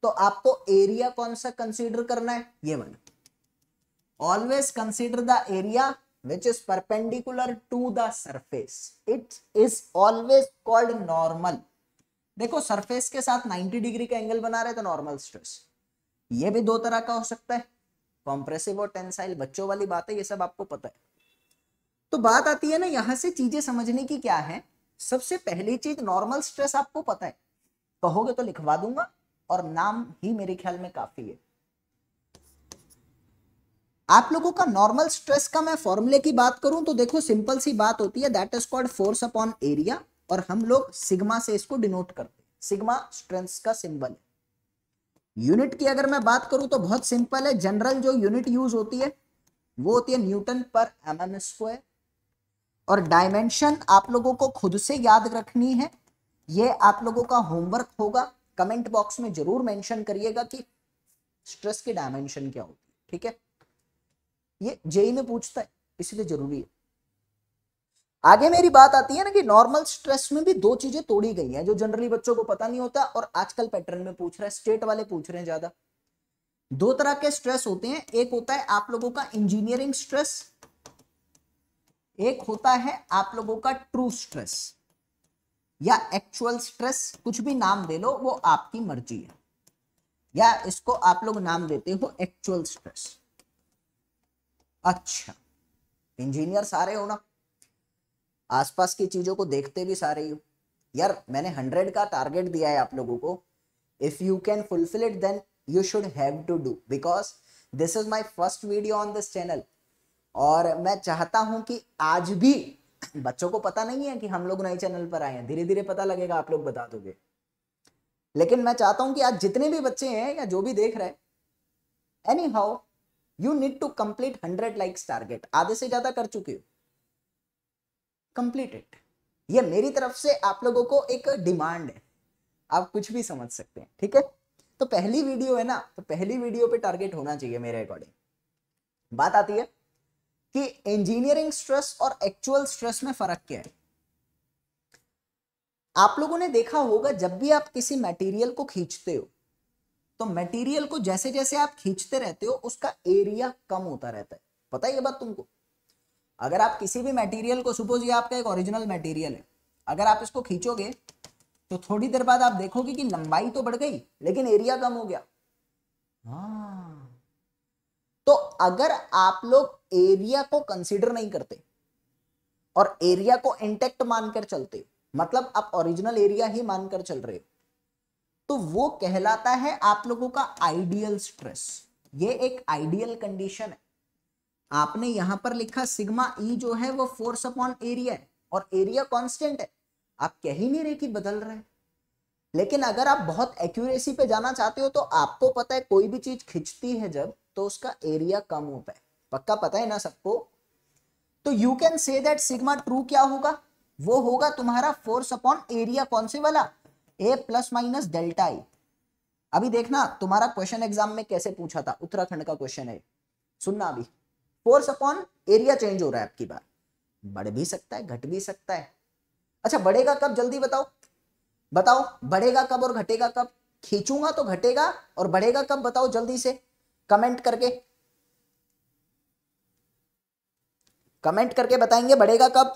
तो आपको एरिया कौन सा कंसीडर करना है ये वाला always consider the area which is perpendicular to the surface it is always called normal देखो सरफेस के साथ 90 डिग्री का एंगल बना रहे तो नॉर्मल स्ट्रेस ये भी दो तरह का हो सकता है कॉम्प्रेसिव और टेंसाइल बच्चों वाली बात है ये सब आपको पता है तो बात आती है ना यहां से चीजें समझने की क्या है सबसे पहली चीज नॉर्मल स्ट्रेस आपको पता है कहोगे तो लिखवा दूंगा और नाम ही मेरे ख्याल में काफी है आप लोगों का नॉर्मल स्ट्रेस का मैं फॉर्मूले की बात करूं तो देखो सिंपल सी बात होती है that is called force upon area और हम लोग सिग्मा से इसको डिनोट करते हैं सिग्मा स्ट्रेंथ का सिंबल है यूनिट की अगर मैं बात करूं तो बहुत सिंपल है जनरल जो यूनिट यूज होती है वो होती है न्यूटन पर एम एम स्क्वायर और डायमेंशन आप लोगों को खुद से याद रखनी है ये आप लोगों का होमवर्क होगा कमेंट बॉक्स में जरूर मेंशन करिएगा कि स्ट्रेस की डायमेंशन क्या होती है ठीक है ये जेई e में पूछता है इसलिए जरूरी है आगे मेरी बात आती है ना कि नॉर्मल स्ट्रेस में भी दो चीजें तोड़ी गई हैं जो जनरली बच्चों को पता नहीं होता और आजकल पैटर्न में पूछ रहा है स्टेट वाले पूछ रहे हैं ज्यादा दो तरह के स्ट्रेस होते हैं एक होता है आप लोगों का इंजीनियरिंग स्ट्रेस एक होता है आप लोगों का ट्रू स्ट्रेस या एक्चुअल स्ट्रेस कुछ भी नाम दे लो वो आपकी मर्जी है या इसको आप लोग नाम देते हो एक्चुअल स्ट्रेस अच्छा इंजीनियर सारे हो ना आसपास की चीज़ों को देखते भी सारे ही यार मैंने हंड्रेड का टारगेट दिया है आप लोगों को if you can fulfil it then you should have to do because this is my first video on this channel और मैं चाहता हूं कि आज भी बच्चों को पता नहीं है कि हम लोग नए चैनल पर आए हैं धीरे धीरे पता लगेगा आप लोग बता दोगे लेकिन मैं चाहता हूं कि आज जितने भी बच्चे हैं या जो भी देख रहे हैं anyhow you need to complete hundred likes target आधे से ज्यादा कर चुके हो कंप्लीट इट ये मेरी तरफ से आप लोगों को एक डिमांड है आप कुछ भी समझ सकते हैं ठीक है तो पहली वीडियो है ना तो पहली वीडियो पे टारगेट होना चाहिए मेरे अकॉर्डिंग बात आती है कि इंजीनियरिंग स्ट्रेस और एक्चुअल स्ट्रेस में फर्क क्या है आप लोगों ने देखा होगा जब भी आप किसी मटेरियल को खींचते हो तो मटेरियल को जैसे जैसे आप खींचते रहते हो उसका एरिया कम होता रहता है पता है ये बात तुमको अगर आप किसी भी मटेरियल को सपोज ये आपका एक ओरिजिनल मटेरियल है अगर आप इसको खींचोगे तो थोड़ी देर बाद आप देखोगे कि लंबाई तो बढ़ गई लेकिन एरिया कम हो गया हाँ। तो अगर आप लोग एरिया को कंसिडर नहीं करते और एरिया को इंटेक्ट मानकर चलते मतलब आप ओरिजिनल एरिया ही मानकर चल रहे हो तो वो कहलाता है आप लोगों का आइडियल स्ट्रेस ये एक आइडियल कंडीशन है आपने यहां पर लिखा सिग्मा ई e जो है वो फोर्स अपॉन एरिया है और एरिया कांस्टेंट है आप कह ही नहीं रहे कि बदल रहा है लेकिन अगर आप बहुत एक्यूरेसी पे जाना चाहते हो तो आपको पता है कोई भी चीज खिंचती है जब तो उसका एरिया कम होता है पक्का पता है ना सबको तो you can say that sigma true क्या होगा वो होगा तुम्हारा फोर्स अपॉन एरिया कौन से वाला A plus minus delta E अभी देखना तुम्हारा क्वेश्चन एग्जाम में कैसे पूछा था उत्तराखंड का क्वेश्चन है सुनना अभी फोर्स अपॉन एरिया चेंज हो रहा है आपकी बार बढ़ भी सकता है घट भी सकता है अच्छा बढ़ेगा कब जल्दी बताओ बताओ बढ़ेगा कब और घटेगा कब खींचूंगा तो घटेगा और बढ़ेगा कब बताओ जल्दी से कमेंट करके कमेंट करके बताएंगे बढ़ेगा कब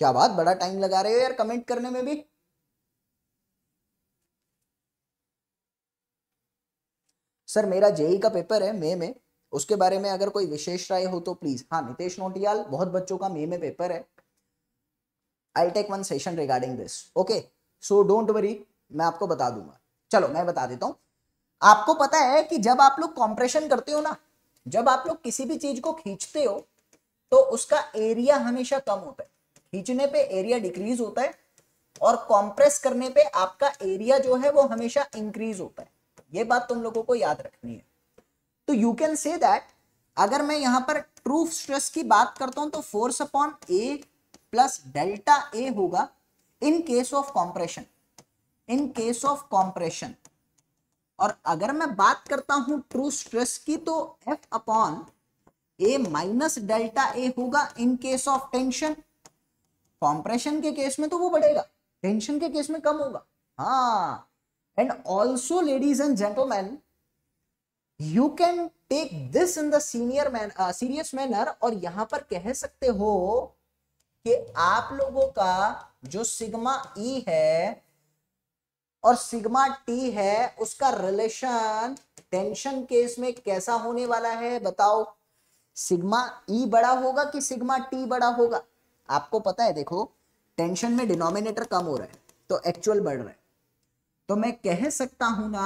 क्या बात बड़ा टाइम लगा रहे हो यार कमेंट करने में भी सर मेरा जेई का पेपर है मे में उसके बारे में अगर कोई विशेष राय हो तो प्लीज हाँ नितेश नोटियाल बहुत बच्चों का मे में पेपर है I take one session regarding this okay so don't worry मैं आपको बता दूंगा चलो मैं बता देता हूं आपको पता है कि जब आप लोग कॉम्प्रेशन करते हो ना जब आप लोग किसी भी चीज को खींचते हो तो उसका एरिया हमेशा कम होता है खींचने पे एरिया डिक्रीज होता है और कॉम्प्रेस करने पे आपका एरिया जो है वो हमेशा इंक्रीज होता है ये बात तुम लोगों को याद रखनी है तो यू कैन से दैट अगर मैं यहां पर ट्रू स्ट्रेस की बात करता हूं तो force upon A plus delta A होगा in case of compression in case of compression और अगर मैं बात करता हूं ट्रू स्ट्रेस की तो F upon A minus delta A होगा in case of tension compression के केस में तो वो बढ़ेगा टेंशन के केस में कम होगा हाँ and also ladies and gentleman you can take this in the senior man serious manner और यहां पर कह सकते हो कि आप लोगों का जो सिग्मा ई e है और सिग्मा टी है उसका रिलेशन टेंशन केस में कैसा होने वाला है बताओ सिग्मा ई e बड़ा होगा कि सिग्मा टी बड़ा होगा आपको पता है देखो टेंशन में डिनोमिनेटर कम हो रहा है तो एक्चुअल बढ़ रहा है तो मैं कह सकता हूं ना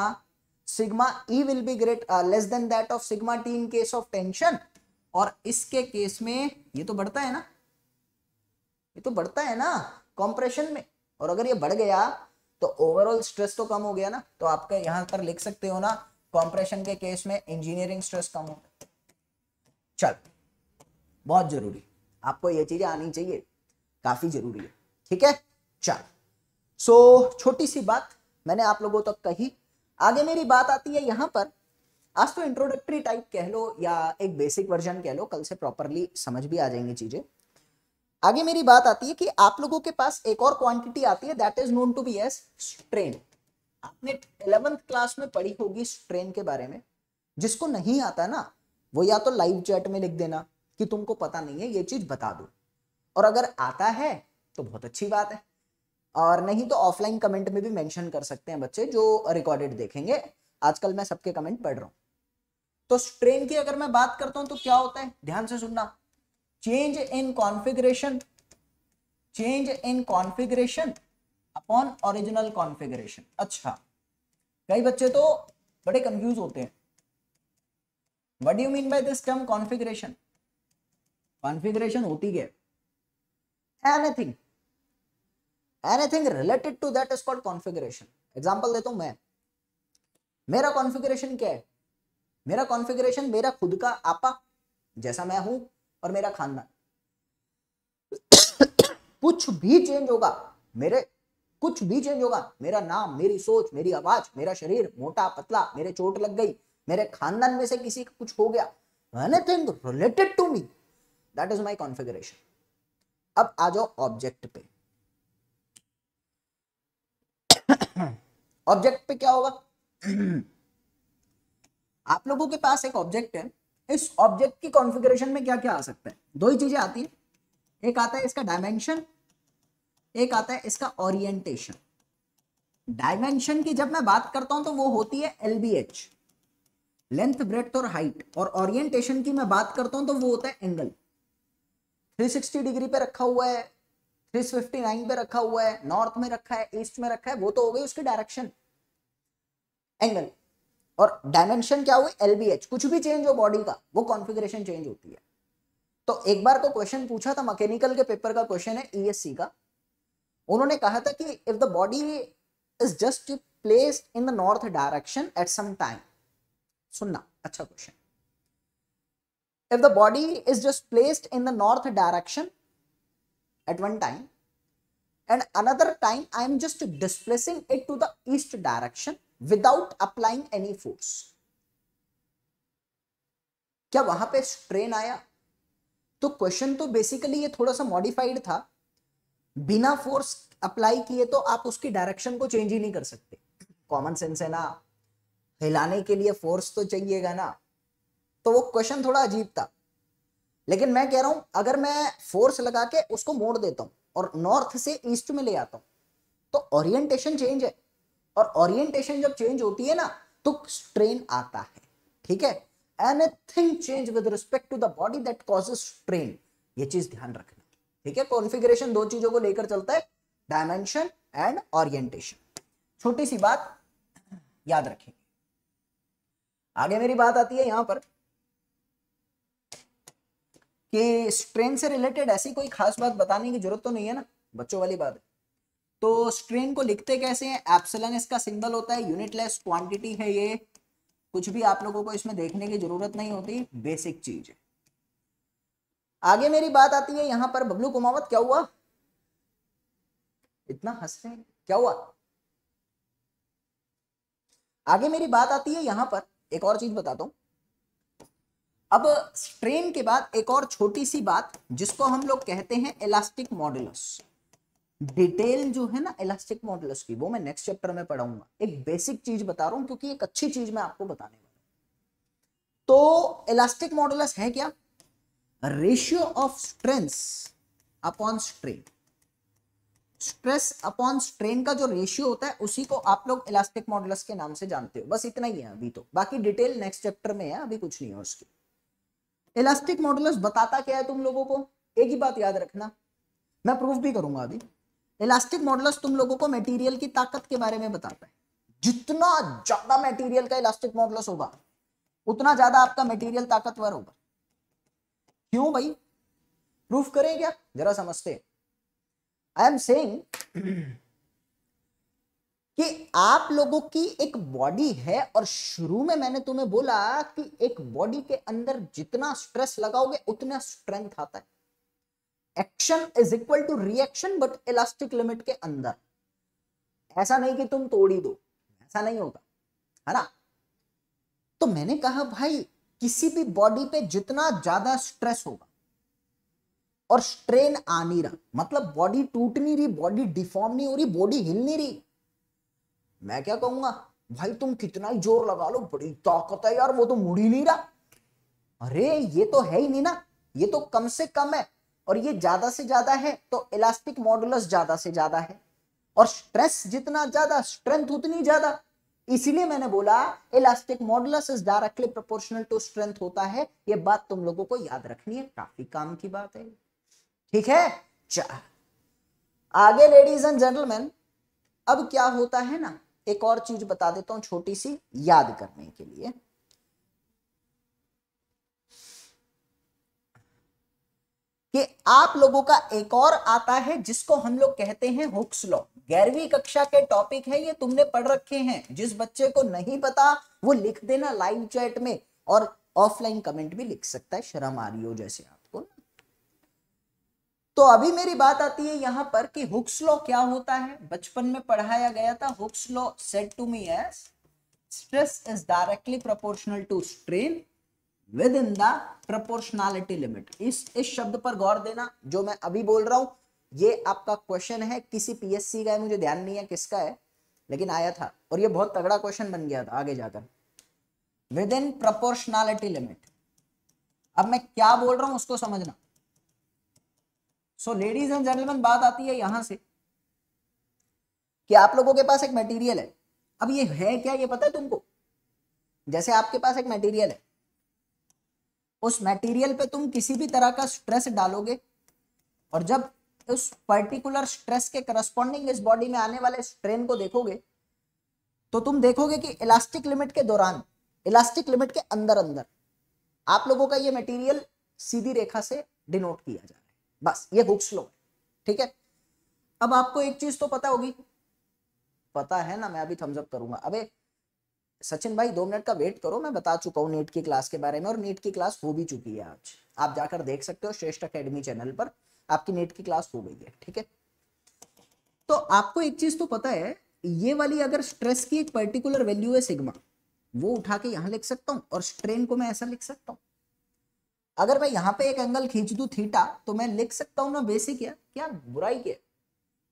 sigma E will be great less than that of sigma T in case of tension और इसके केस में ये तो बढ़ता है ना ये तो बढ़ता है ना कॉम्प्रेशन में और अगर ये बढ़ गया तो ओवरऑल स्ट्रेस तो कम हो गया ना तो आपका यहां पर लिख सकते हो ना कॉम्प्रेशन के केस में इंजीनियरिंग स्ट्रेस कम हो चल बहुत जरूरी आपको ये चीजें आनी चाहिए काफी जरूरी है ठीक है चल सो छोटी सी बात मैंने आप लोगों तक तो कही आगे मेरी बात आती है यहां पर आज तो इंट्रोडक्टरी टाइप कह लो या एक बेसिक वर्जन कह लो कल से प्रॉपरली समझ भी आ जाएंगी चीजें आगे मेरी बात आती है कि आप लोगों के पास एक और क्वांटिटी आती है that is known to be as strain आपने इलेवंथ क्लास में पढ़ी होगी स्ट्रेन के बारे में जिसको नहीं आता ना वो या तो लाइव चैट में लिख देना कि तुमको पता नहीं है ये चीज़ बता दो और अगर आता है तो बहुत अच्छी बात है और नहीं तो ऑफलाइन कमेंट में भी मेंशन कर सकते हैं बच्चे जो रिकॉर्डेड देखेंगे आजकल मैं सबके कमेंट पढ़ रहा हूँ तो स्ट्रेन की अगर मैं बात करता हूं तो क्या होता है ध्यान से सुनना change in configuration change in configuration upon original configuration अच्छा कई बच्चे तो बड़े कंफ्यूज होते हैं what you mean by this term configuration configuration होती है anything anything related to that is called configuration example देता हूं मैं मेरा कॉन्फिग्रेशन क्या है मेरा कॉन्फिग्रेशन मेरा खुद का आपा जैसा मैं हूं और मेरा खानदान कुछ भी चेंज होगा मेरे कुछ भी चेंज होगा मेरा नाम मेरी सोच मेरी आवाज मेरा शरीर मोटा पतला मेरे चोट लग गई मेरे खानदान में से किसी का कुछ हो गया anything related to me that is my configuration अब आ जाओ ऑब्जेक्ट पे ऑब्जेक्ट पे क्या होगा आप लोगों के पास एक ऑब्जेक्ट है इस ऑब्जेक्ट की कॉन्फ़िगरेशन में क्या क्या आ सकता है दो ही चीजें आती है एक आता है इसका डायमेंशन एक आता है इसका ओरिएंटेशन डायमेंशन की जब मैं बात करता हूं तो वो होती है L B H length breadth और हाइट और ओरिएंटेशन की मैं बात करता हूं तो वो होता है एंगल 360 डिग्री पे रखा हुआ है 359 पे रखा हुआ है नॉर्थ में रखा है ईस्ट में रखा है वो तो हो गई उसकी डायरेक्शन एंगल और डायमेंशन क्या हुई एलबीएच कुछ भी चेंज हो बॉडी का वो कॉन्फिग्रेशन चेंज होती है तो एक बार तो क्वेश्चन पूछा था मैकेनिकल के पेपर का क्वेश्चन है ईएससी e का उन्होंने कहा था कि if the body is just placed in the north direction at some time सुनना अच्छा question if the body is just placed in the north direction at one time and another time I am just displacing it to the east direction without applying any force. क्या वहां पे स्ट्रेन आया तो क्वेश्चन तो बेसिकली ये थोड़ा सा मॉडिफाइड था बिना फोर्स अप्लाई किए तो आप उसकी डायरेक्शन को चेंज ही नहीं कर सकते कॉमन सेंस है ना हिलाने के लिए फोर्स तो चाहिएगा ना तो वो क्वेश्चन थोड़ा अजीब था लेकिन मैं कह रहा हूं अगर मैं फोर्स लगा के उसको मोड़ देता हूं और नॉर्थ से ईस्ट में ले आता हूं तो ओरिएंटेशन चेंज है और ओरिएंटेशन जब चेंज होती है ना तो स्ट्रेन आता है ठीक है anything change with respect to the body that causes strain ये चीज ध्यान रखना ठीक है कॉन्फिगरेशन दो चीजों को लेकर चलता है डायमेंशन एंड ओरिएंटेशन छोटी सी बात याद रखेंगे आगे मेरी बात आती है यहां पर कि स्ट्रेन से रिलेटेड ऐसी कोई खास बात बताने की जरूरत तो नहीं है ना बच्चों वाली बात है तो स्ट्रेन को लिखते कैसे हैं एप्सलन इसका सिंबल होता है यूनिटलेस क्वांटिटी है ये कुछ भी आप लोगों को इसमें देखने की जरूरत नहीं होती बेसिक चीज है आगे मेरी बात आती है यहां पर बबलू कुमावत क्या हुआ इतना हंस रहे क्या हुआ आगे मेरी बात आती है यहां पर एक और चीज बताता हूं अब स्ट्रेन के बाद एक और छोटी सी बात जिसको हम लोग कहते हैं इलास्टिक मॉडुलस डिटेल जो है ना इलास्टिक मॉडुलस की वो मैं नेक्स्ट चैप्टर में पढ़ाऊंगा एक बेसिक चीज बता रहा हूं क्योंकि एक अच्छी चीज मैं आपको बताने वाला तो इलास्टिक मॉडुलस है क्या ratio of strength upon strain stress upon strain का जो रेशियो होता है उसी को आप लोग इलास्टिक मॉडुलस के नाम से जानते हो बस इतना ही है अभी तो बाकी डिटेल नेक्स्ट चैप्टर में है अभी कुछ नहीं है उसकी इलास्टिक मॉडुलस बताता क्या है तुम लोगों को एक ही बात याद रखना मैं प्रूफ भी करूंगा अभी इलास्टिक मॉडुलस तुम लोगों को मेटीरियल की ताकत के बारे में बताता है जितना ज्यादा मेटीरियल का इलास्टिक मॉडुलस होगा उतना ज्यादा आपका मेटीरियल ताकतवर होगा क्यों भाई प्रूफ करें क्या जरा समझते आई एम सेइंग कि आप लोगों की एक बॉडी है और शुरू में मैंने तुम्हें बोला कि एक बॉडी के अंदर जितना स्ट्रेस लगाओगे उतना स्ट्रेंथ आता है action is equal to reaction but elastic limit के अंदर ऐसा नहीं कि तुम तोड़ ही दो ऐसा नहीं होता है ना तो मैंने कहा भाई किसी भी बॉडी पे जितना ज्यादा स्ट्रेस होगा और स्ट्रेन आ नहीं रहा मतलब बॉडी टूट नहीं रही बॉडी डिफॉर्म नहीं हो रही बॉडी हिल नहीं रही मैं क्या कहूंगा भाई तुम कितना ही जोर लगा लो बड़ी ताकत है यार वो तो मुड़ ही नहीं रहा अरे ये तो है ही नहीं ना ये तो कम से कम है और ये ज्यादा से ज्यादा है तो इलास्टिक मॉडुलस ज्यादा से ज्यादा है और स्ट्रेस जितना ज्यादा स्ट्रेंथ उतनी ज्यादा इसीलिए मैंने बोला elastic modulus is directly proportional to strength होता है ये बात तुम लोगों को याद रखनी है काफी काम की बात है ठीक है चार आगे लेडीज एंड जेंटलमैन अब क्या होता है ना एक और चीज बता देता हूं छोटी सी याद करने के लिए कि आप लोगों का एक और आता है जिसको हम लोग कहते हैं हुक्स लॉ ग्यारहवीं कक्षा के टॉपिक है ये तुमने पढ़ रखे हैं जिस बच्चे को नहीं पता वो लिख देना लाइव चैट में और ऑफलाइन कमेंट भी लिख सकता है शर्म आ रही हो जैसे तो अभी मेरी बात आती है यहां पर कि हुक्स लॉ क्या होता है बचपन में पढ़ाया गया था Hooke's law set to me as stress is directly proportional to strain within the proportionality limit इस इस शब्द पर गौर देना जो मैं अभी बोल रहा हूं ये आपका क्वेश्चन है किसी पीएससी का है मुझे ध्यान नहीं है किसका है लेकिन आया था और ये बहुत तगड़ा क्वेश्चन बन गया था आगे जाकर विद इन प्रपोर्शनैलिटी लिमिट अब मैं क्या बोल रहा हूं उसको समझना सो लेडीज एंड जेंटलमैन बात आती है यहां से कि आप लोगों के पास एक मटेरियल है अब ये है क्या ये पता है तुमको जैसे आपके पास एक मटेरियल है उस मटेरियल पे तुम किसी भी तरह का स्ट्रेस डालोगे और जब उस पर्टिकुलर स्ट्रेस के करस्पॉन्डिंग इस बॉडी में आने वाले स्ट्रेन को देखोगे तो तुम देखोगे कि इलास्टिक लिमिट के दौरान इलास्टिक लिमिट के अंदर अंदर आप लोगों का ये मटेरियल सीधी रेखा से डिनोट किया जाए बस ये हुक्स लॉ ठीक है अब आपको एक चीज तो पता होगी पता है ना मैं अभी थम्सअप करूंगा अबे सचिन भाई दो मिनट का वेट करो मैं बता चुका हूँ नीट की क्लास के बारे में और नीट की क्लास हो भी चुकी है आज आप जाकर देख सकते हो श्रेष्ठ अकेडमी चैनल पर आपकी नीट की क्लास हो गई है ठीक है तो आपको एक चीज तो पता है ये वाली अगर स्ट्रेस की एक पर्टिकुलर वैल्यू है सिग्मा वो उठा के यहां लिख सकता हूं और स्ट्रेन को मैं ऐसा लिख सकता हूं अगर मैं यहाँ पे एक एंगल खींच दू थीटा तो मैं लिख सकता हूं ना बेसिक है क्या बुराई क्या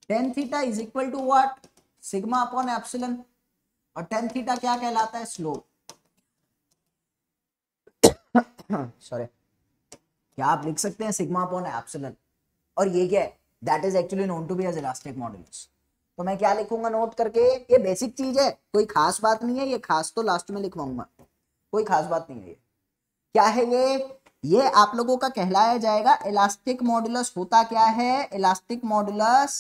tan theta is equal to what sigma upon epsilon और टेन थीटा क्या कहलाता है स्लोप सॉरी <coughs> क्या आप लिख सकते हैं सिग्मा अपॉन एप्सिलन और ये क्या है that is actually known to be as elastic model तो मैं क्या लिखूंगा नोट करके ये बेसिक चीज है कोई खास बात नहीं है ये खास तो लास्ट में लिखवाऊंगा कोई खास बात नहीं है ये क्या है ये ये आप लोगों का कहलाया जाएगा इलास्टिक मॉडुलस होता क्या है elastic modulus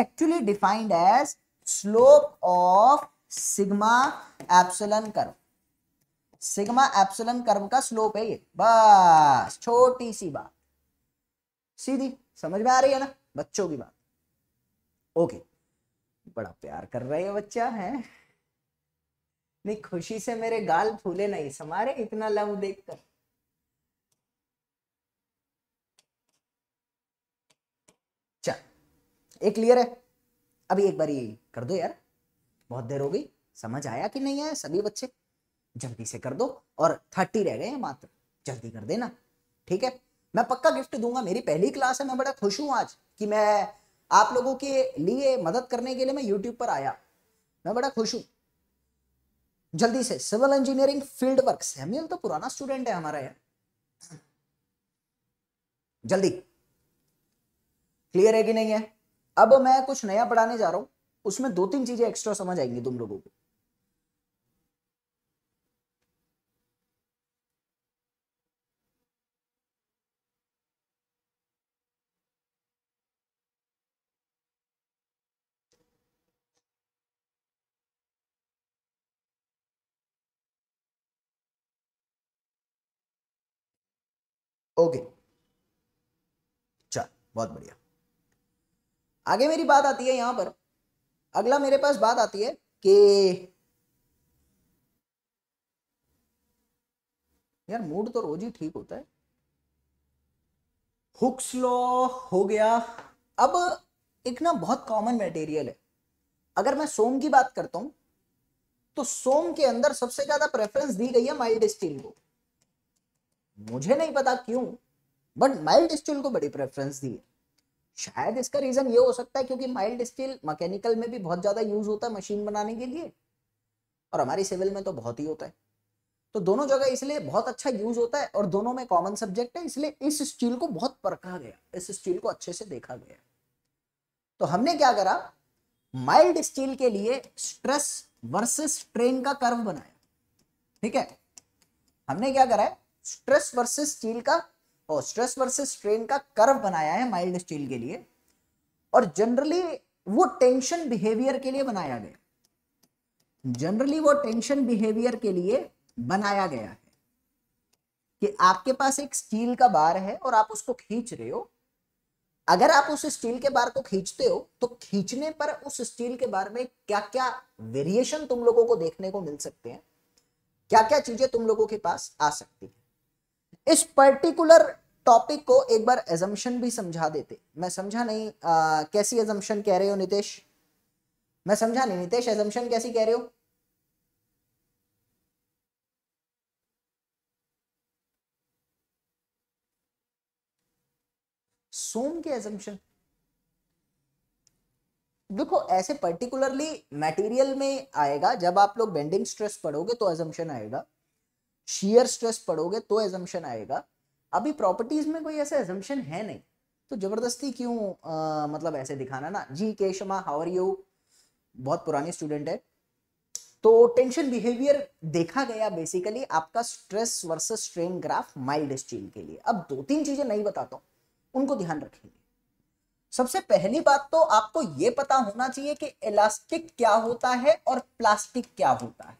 actually defined as slope of sigma epsilon curve sigma epsilon curve का स्लोप है ये बस छोटी सी बात सीधी समझ में आ रही है ना बच्चों की बात ओके बड़ा प्यार कर रहे है बच्चा है नहीं खुशी से मेरे गाल फूले नहीं समारे इतना लव देखकर एक क्लियर है अभी एक बारी कर दो यार बहुत देर हो गई समझ आया कि नहीं आया सभी बच्चे जल्दी से कर दो और थर्टी रह गए हैं मात्र जल्दी कर देना ठीक है मैं पक्का गिफ्ट दूंगा मेरी पहली क्लास है मैं बड़ा खुश हूं आज कि मैं आप लोगों के लिए मदद करने के लिए मैं यूट्यूब पर आया मैं बड़ा खुश हूं जल्दी से civil engineering field work Samuel तो पुराना स्टूडेंट है हमारा यार जल्दी क्लियर है कि नहीं है अब मैं कुछ नया पढ़ाने जा रहा हूं उसमें दो तीन चीजें एक्स्ट्रा समझ आएंगी तुम लोगों को ओके चल बहुत बढ़िया आगे मेरी बात आती है यहां पर अगला मेरे पास बात आती है कि यार मूड तो रोज ही ठीक होता है हुक्स लॉ हो गया अब एक ना बहुत कॉमन मटेरियल है अगर मैं सोम की बात करता हूं तो सोम के अंदर सबसे ज्यादा प्रेफरेंस दी गई है माइल्ड स्टील को मुझे नहीं पता क्यों बट माइल्ड स्टील को बड़ी प्रेफरेंस दी है शायद इसका रीजन ये हो सकता है क्योंकि माइल्ड स्टील मैकेनिकल में भी बहुत ज्यादा यूज होता है मशीन बनाने के लिए और हमारी सिविल में तो बहुत ही होता है तो दोनों जगह इसलिए बहुत अच्छा यूज होता है और दोनों में कॉमन सब्जेक्ट है इसलिए इस स्टील को बहुत परखा गया इस स्टील को अच्छे से देखा गया तो हमने क्या करा माइल्ड स्टील के लिए स्ट्रेस वर्सेस स्ट्रेन का कर्व बनाया ठीक है हमने क्या करा है स्ट्रेस वर्सेस स्टील का और स्ट्रेस वर्सेस स्ट्रेन का कर्व बनाया है माइल्ड स्टील के लिए और जनरली वो टेंशन बिहेवियर के लिए बनाया गया जनरली वो टेंशन बिहेवियर के लिए बनाया गया है कि आपके पास एक स्टील का बार है और आप उसको खींच रहे हो अगर आप उस स्टील के बार को खींचते हो तो खींचने पर उस स्टील के बार में क्या क्या वेरिएशन तुम लोगों को देखने को मिल सकते हैं क्या क्या चीजें तुम लोगों के पास आ सकती है इस पर्टिकुलर टॉपिक को एक बार एजम्पन भी समझा देते मैं समझा नहीं आ, कैसी एजम्पन कह रहे हो नितेश मैं समझा नहीं नितेश एजम्पन कैसी कह रहे हो सोम के एजम्पन देखो ऐसे पर्टिकुलरली मटेरियल में आएगा जब आप लोग बेंडिंग स्ट्रेस पढ़ोगे तो एजम्पन आएगा शेयर स्ट्रेस पढ़ोगे तो एजम्पन आएगा अभी प्रॉपर्टीज में कोई ऐसा एजम्पन है नहीं तो जबरदस्ती क्यों मतलब ऐसे दिखाना ना जी के शमा हावर यू बहुत पुरानी स्टूडेंट है तो टेंशन बिहेवियर देखा गया बेसिकली आपका stress versus strain graph mild steel के लिए अब दो तीन चीजें नहीं बताता हूँ उनको ध्यान रखेंगे सबसे पहली बात तो आपको ये पता होना चाहिए कि इलास्टिक क्या होता है और प्लास्टिक क्या होता है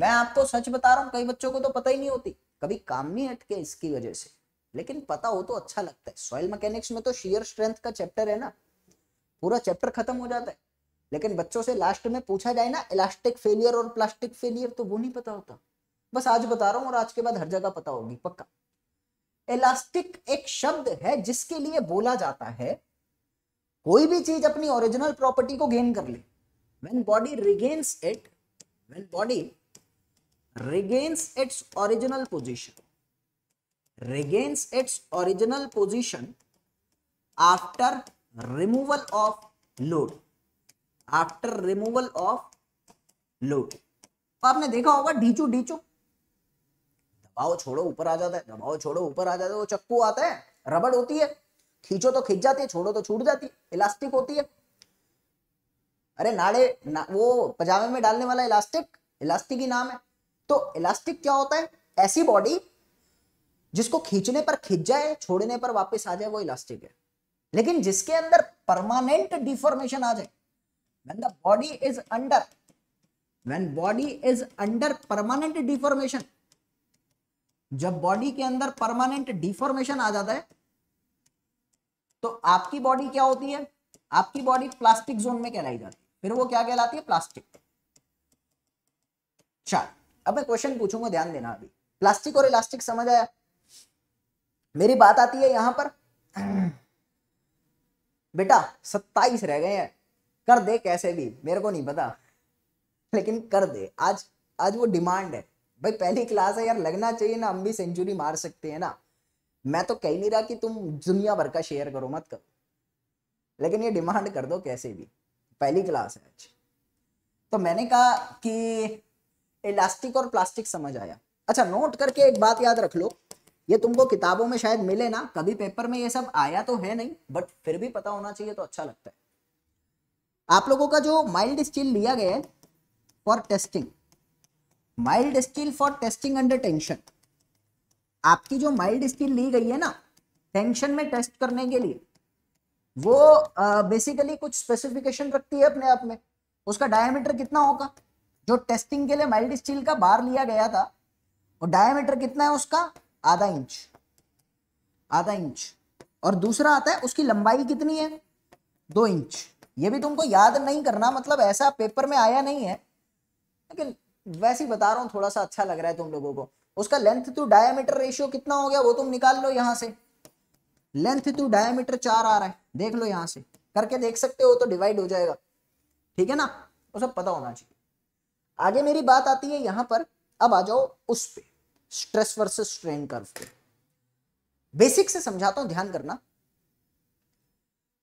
मैं आपको सच बता रहा हूँ कई बच्चों को तो पता ही नहीं होती कभी काम नहीं अटके इसकी वजह से लेकिन पता हो तो अच्छा लगता है सॉइल मैकेनिक्स में तो शियर स्ट्रेंथ का चैप्टर है ना पूरा चैप्टर खत्म हो जाता है लेकिन बच्चों से लास्ट में पूछा जाए ना इलास्टिक फेलियर और प्लास्टिक फेलियर तो वो नहीं पता होता बस आज बता रहा हूँ और आज के बाद हर जगह पता होगी पक्का इलास्टिक एक शब्द है जिसके लिए बोला जाता है कोई भी चीज अपनी ओरिजिनल प्रॉपर्टी को गेन कर ले when body regains it when body regains its original position regains its original position after removal of load after removal of load तो आपने देखा होगा डीचू डीचू दबाओ छोड़ो ऊपर आ जाता है दबाओ छोड़ो ऊपर आ जाता है वो चक्कू आता है रबड़ होती है खींचो तो खींच जाती है छोड़ो तो छूट जाती है इलास्टिक होती है अरे नाड़े ना, वो पजामे में डालने वाला इलास्टिक इलास्टिक ही नाम है तो इलास्टिक क्या होता है ऐसी बॉडी जिसको खींचने पर खिंच जाए छोड़ने पर वापस आ जाए वो इलास्टिक है लेकिन जिसके अंदर परमानेंट डिफॉर्मेशन आ जाए when the body is under when body is under permanent deformation जब बॉडी के अंदर परमानेंट डिफॉर्मेशन आ जाता है तो आपकी बॉडी क्या होती है आपकी बॉडी प्लास्टिक जोन में कहलाई जाती है फिर वो क्या कहलाती है प्लास्टिक चार अब मैं क्वेश्चन पूछूंगा ध्यान देना अभी प्लास्टिक और इलास्टिक समझ आया मेरी बात आती है यहां पर बेटा सत्ताईस रह गए हैं कर दे कैसे भी मेरे को नहीं पता लेकिन कर दे आज आज वो डिमांड है भाई पहली क्लास है यार लगना चाहिए ना हम भी सेंचुरी मार सकते हैं ना मैं तो कह नहीं रहा कि तुम दुनिया भर का शेयर करो मत करो लेकिन ये डिमांड कर दो कैसे भी पहली क्लास है आज तो मैंने कहा कि इलास्टिक और प्लास्टिक समझ आया अच्छा नोट करके एक बात याद रख लो ये तुमको किताबों में शायद मिले ना कभी पेपर में ये सब आया तो है नहीं बट फिर भी पता होना चाहिए तो अच्छा लगता है आप लोगों का जो माइल्ड स्टील लिया गया है for testing mild steel for testing under tension आपकी जो माइल्ड स्टील ली गई है ना टेंशन में टेस्ट करने के लिए वो बेसिकली uh, कुछ स्पेसिफिकेशन रखती है अपने आप में उसका डायमीटर कितना होगा जो टेस्टिंग के लिए माइल्ड स्टील का बार लिया गया था और डायमीटर कितना है उसका आधा इंच आधा इंच और दूसरा आता है उसकी लंबाई कितनी है दो इंच ये भी तुमको याद नहीं करना मतलब ऐसा पेपर में आया नहीं है लेकिन वैसे ही बता रहा हूँ थोड़ा सा अच्छा लग रहा है तुम लोगों को उसका लेंथ टू डायमीटर रेशियो कितना हो गया वो तुम निकाल लो यहाँ से लेंथ टू डायमीटर चार आ रहा है देख लो यहाँ से करके देख सकते हो तो डिवाइड हो जाएगा ठीक है ना वो सब पता होना चाहिए आगे मेरी बात आती है यहां पर अब आ जाओ उस पे स्ट्रेस वर्सेस स्ट्रेन कर्व पे बेसिक से समझाता हूं ध्यान करना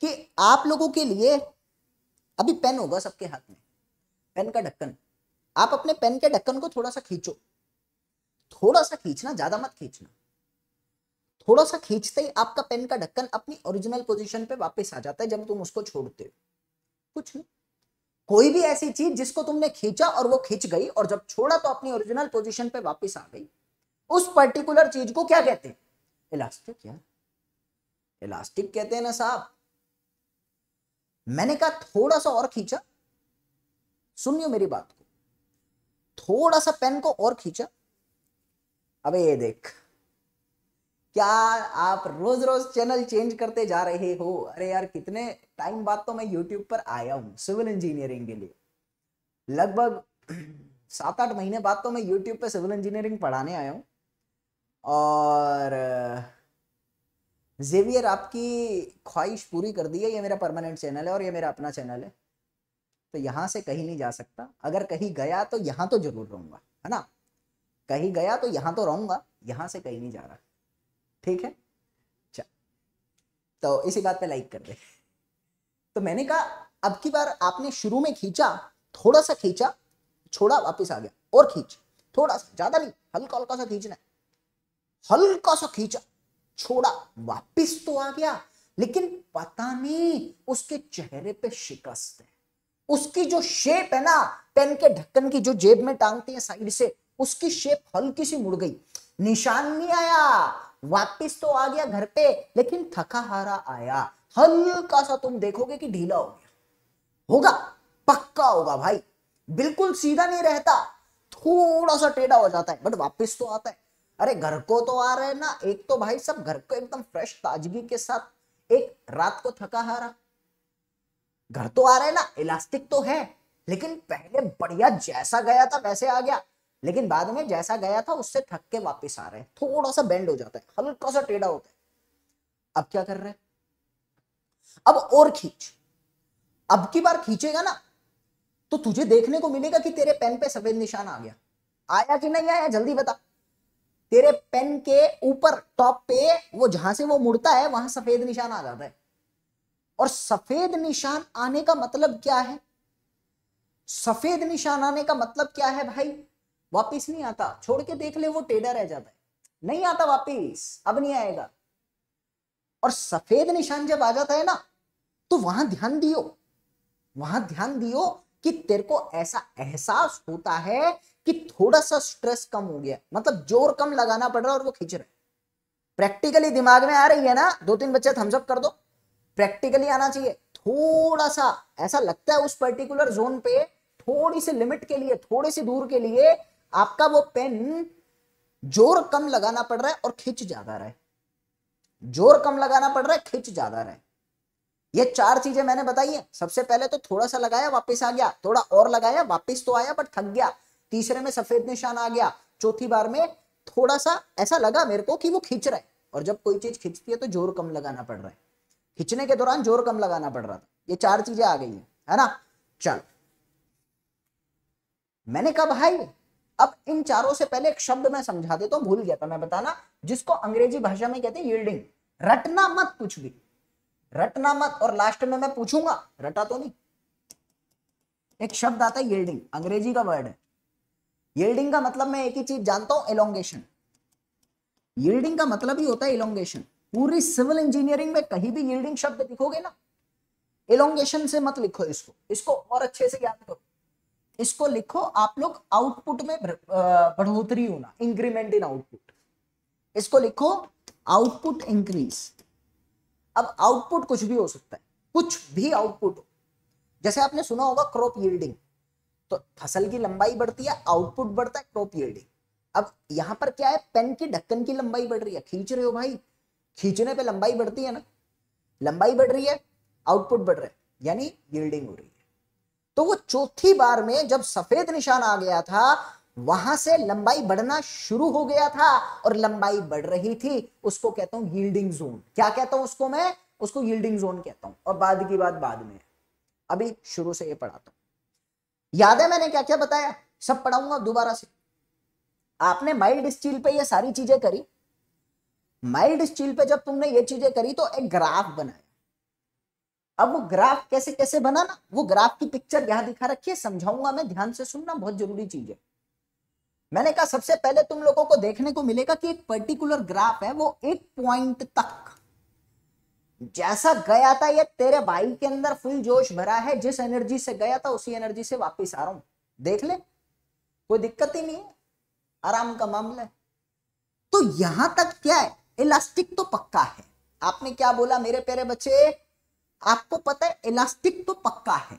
कि आप लोगों के लिए अभी पेन होगा सबके हाथ में पेन का ढक्कन आप अपने पेन के ढक्कन को थोड़ा सा खींचो थोड़ा सा खींचना ज्यादा मत खींचना थोड़ा सा खींचते ही आपका पेन का ढक्कन अपनी ओरिजिनल पोजीशन पे वापस आ जाता है जब तुम उसको छोड़ते हो कुछ नहीं कोई भी ऐसी चीज जिसको तुमने खींचा और वो खींच गई और जब छोड़ा तो अपनी ओरिजिनल पोजिशन पर वापिस आ गई उस पर्टिकुलर चीज को क्या कहते हैं इलास्टिक यार इलास्टिक कहते हैं ना साहब मैंने कहा थोड़ा सा और खींचा सुनियो मेरी बात को थोड़ा सा पेन को और खींचा अबे ये देख क्या आप रोज रोज चैनल चेंज करते जा रहे हो अरे यार कितने टाइम बाद तो मैं यूट्यूब पर आया हूँ सिविल इंजीनियरिंग के लिए लगभग सात आठ महीने बाद तो मैं यूट्यूब पर सिविल इंजीनियरिंग पढ़ाने आया हूँ और जेवियर आपकी ख्वाहिश पूरी कर दी है ये मेरा परमानेंट चैनल है और ये मेरा अपना चैनल है तो यहाँ से कहीं नहीं जा सकता अगर कहीं गया तो यहाँ तो जरूर रहूंगा है ना कहीं गया तो यहाँ तो रहूंगा यहाँ से कहीं नहीं जा रहा ठीक है चल तो इसी बात पे लाइक कर दे तो मैंने कहा अब की बार आपने शुरू में खींचा थोड़ा सा खींचा छोड़ा वापस आ गया और खींच थोड़ा सा ज्यादा नहीं हल्का हल्का सा खींचना हल्का सा खींचा छोड़ा वापस तो आ गया लेकिन पता नहीं उसके चेहरे पे शिकस्त है उसकी जो शेप है ना पेन के ढक्कन की जो जेब में टांगते हैं साइड से उसकी शेप हल्की सी मुड़ गई निशान नहीं आया वापिस तो आ गया घर पे लेकिन थका हारा आया हल्का सा तुम देखोगे कि ढीला हो गया होगा पक्का होगा भाई बिल्कुल सीधा नहीं रहता थोड़ा सा टेढ़ा हो जाता है बट वापिस तो आता है अरे घर को तो आ रहा है ना एक तो भाई सब घर को एकदम फ्रेश ताजगी के साथ एक रात को थका हारा घर तो आ रहा है ना इलास्टिक तो है लेकिन पहले बढ़िया जैसा गया था वैसे आ गया लेकिन बाद में जैसा गया था उससे थक के वापिस आ रहे हैं थोड़ा सा बेंड हो जाता है हल्का सा टेढ़ा होता है अब क्या कर रहे अब और खींच अब की बार खींचेगा ना तो तुझे देखने को मिलेगा कि तेरे पेन पे सफेद निशान आ गया आया कि नहीं आया जल्दी बता तेरे पेन के ऊपर टॉप पे वो जहां से वो मुड़ता है वहां सफेद निशान आ जाता है और सफेद निशान आने का मतलब क्या है सफेद निशान आने का मतलब क्या है भाई वापिस नहीं आता छोड़ के देख ले वो टेढ़ा रह जाता है नहीं आता वापिस अब नहीं आएगा और सफेद निशान जब आ जाता है ना तो वहां ध्यान दियो वहां ध्यान दियो कि तेरे को ऐसा एहसास होता है कि थोड़ा सा स्ट्रेस कम हो गया मतलब जोर कम लगाना पड़ रहा है और वो खिंच रहा है प्रैक्टिकली दिमाग में आ रही है ना दो तीन बच्चे थम्सअप कर दो प्रैक्टिकली आना चाहिए थोड़ा सा ऐसा लगता है उस पर्टिकुलर जोन पे थोड़ी सी लिमिट के लिए थोड़ी सी दूर के लिए आपका वो पेन जोर कम लगाना पड़ रहा है और खिंच ज्यादा रहे जोर कम लगाना पड़ रहा है खिंच ज्यादा रहे ये चार चीजें मैंने बताई है सबसे पहले तो थोड़ा सा लगाया वापस आ गया थोड़ा और लगाया वापस तो आया बट थक गया तीसरे में सफेद निशान आ गया चौथी बार में थोड़ा सा ऐसा लगा मेरे को कि वो खींच रहा है और जब कोई चीज खींचती है तो जोर कम लगाना पड़ रहा है खींचने के दौरान जोर कम लगाना पड़ रहा था ये चार चीजें आ गई है, ना चल मैंने कहा भाई अब इन चारों से पहले एक शब्द मैं समझा देता हूं भूल गया था मैं बताना जिसको अंग्रेजी भाषा में कहते हैं रटना मत कुछ भी रटना मत और लास्ट में मैं पूछूंगा रटा तो नहीं एक शब्द आता है येल्डिंग अंग्रेजी का वर्ड है यील्डिंग का मतलब मैं एक ही चीज जानता हूं एलोंगेशन यील्डिंग का मतलब ही होता है एलोंगेशन पूरी सिविल इंजीनियरिंग में कहीं भी यील्डिंग शब्द लिखोगे ना एलोंगेशन से मत लिखो इसको इसको और अच्छे से याद करो इसको लिखो आप लोग आउटपुट में बढ़ोतरी होना इंक्रीमेंट इन आउटपुट इसको लिखो आउटपुट इंक्रीज अब आउटपुट कुछ भी हो सकता है कुछ भी आउटपुट हो जैसे आपने सुना होगा क्रॉप यील्डिंग तो फसल की लंबाई बढ़ती है आउटपुट बढ़ता है क्रॉप यील्डिंग अब यहां पर क्या है पेन की ढक्कन की लंबाई बढ़ रही है खींच रहे हो भाई खींचने पे लंबाई बढ़ती है ना लंबाई बढ़ रही है आउटपुट बढ़ रहा है यानी यील्डिंग हो रही है तो वो चौथी बार में जब सफेद निशान आ गया था वहां से लंबाई बढ़ना शुरू हो गया था और लंबाई बढ़ रही थी उसको कहता हूं यील्डिंग जोन क्या कहता हूं उसको मैं उसको यील्डिंग जोन कहता हूं और बाद की बात बाद में अभी शुरू से ये पढ़ाता हूं याद है मैंने क्या क्या बताया सब पढ़ाऊंगा दोबारा से आपने माइल्ड स्टील पे ये सारी चीजें करी माइल्ड स्टील पे जब तुमने ये चीजें करी तो एक ग्राफ बनाया अब वो ग्राफ कैसे कैसे बनाना वो ग्राफ की पिक्चर यहाँ दिखा रखी समझाऊंगा मैं ध्यान से सुनना बहुत जरूरी चीज है मैंने कहा सबसे पहले तुम लोगों को देखने को मिलेगा कि एक पर्टिकुलर ग्राफ है वो एक पॉइंट तक जैसा गया था ये तेरे भाई के अंदर फुल जोश भरा है जिस एनर्जी से गया था उसी एनर्जी से वापिस आ रहा हूं देख ले कोई दिक्कत ही नहीं आराम का मामला है तो यहां तक क्या है इलास्टिक तो पक्का है आपने क्या बोला मेरे प्यारे बच्चे आपको पता है इलास्टिक तो पक्का है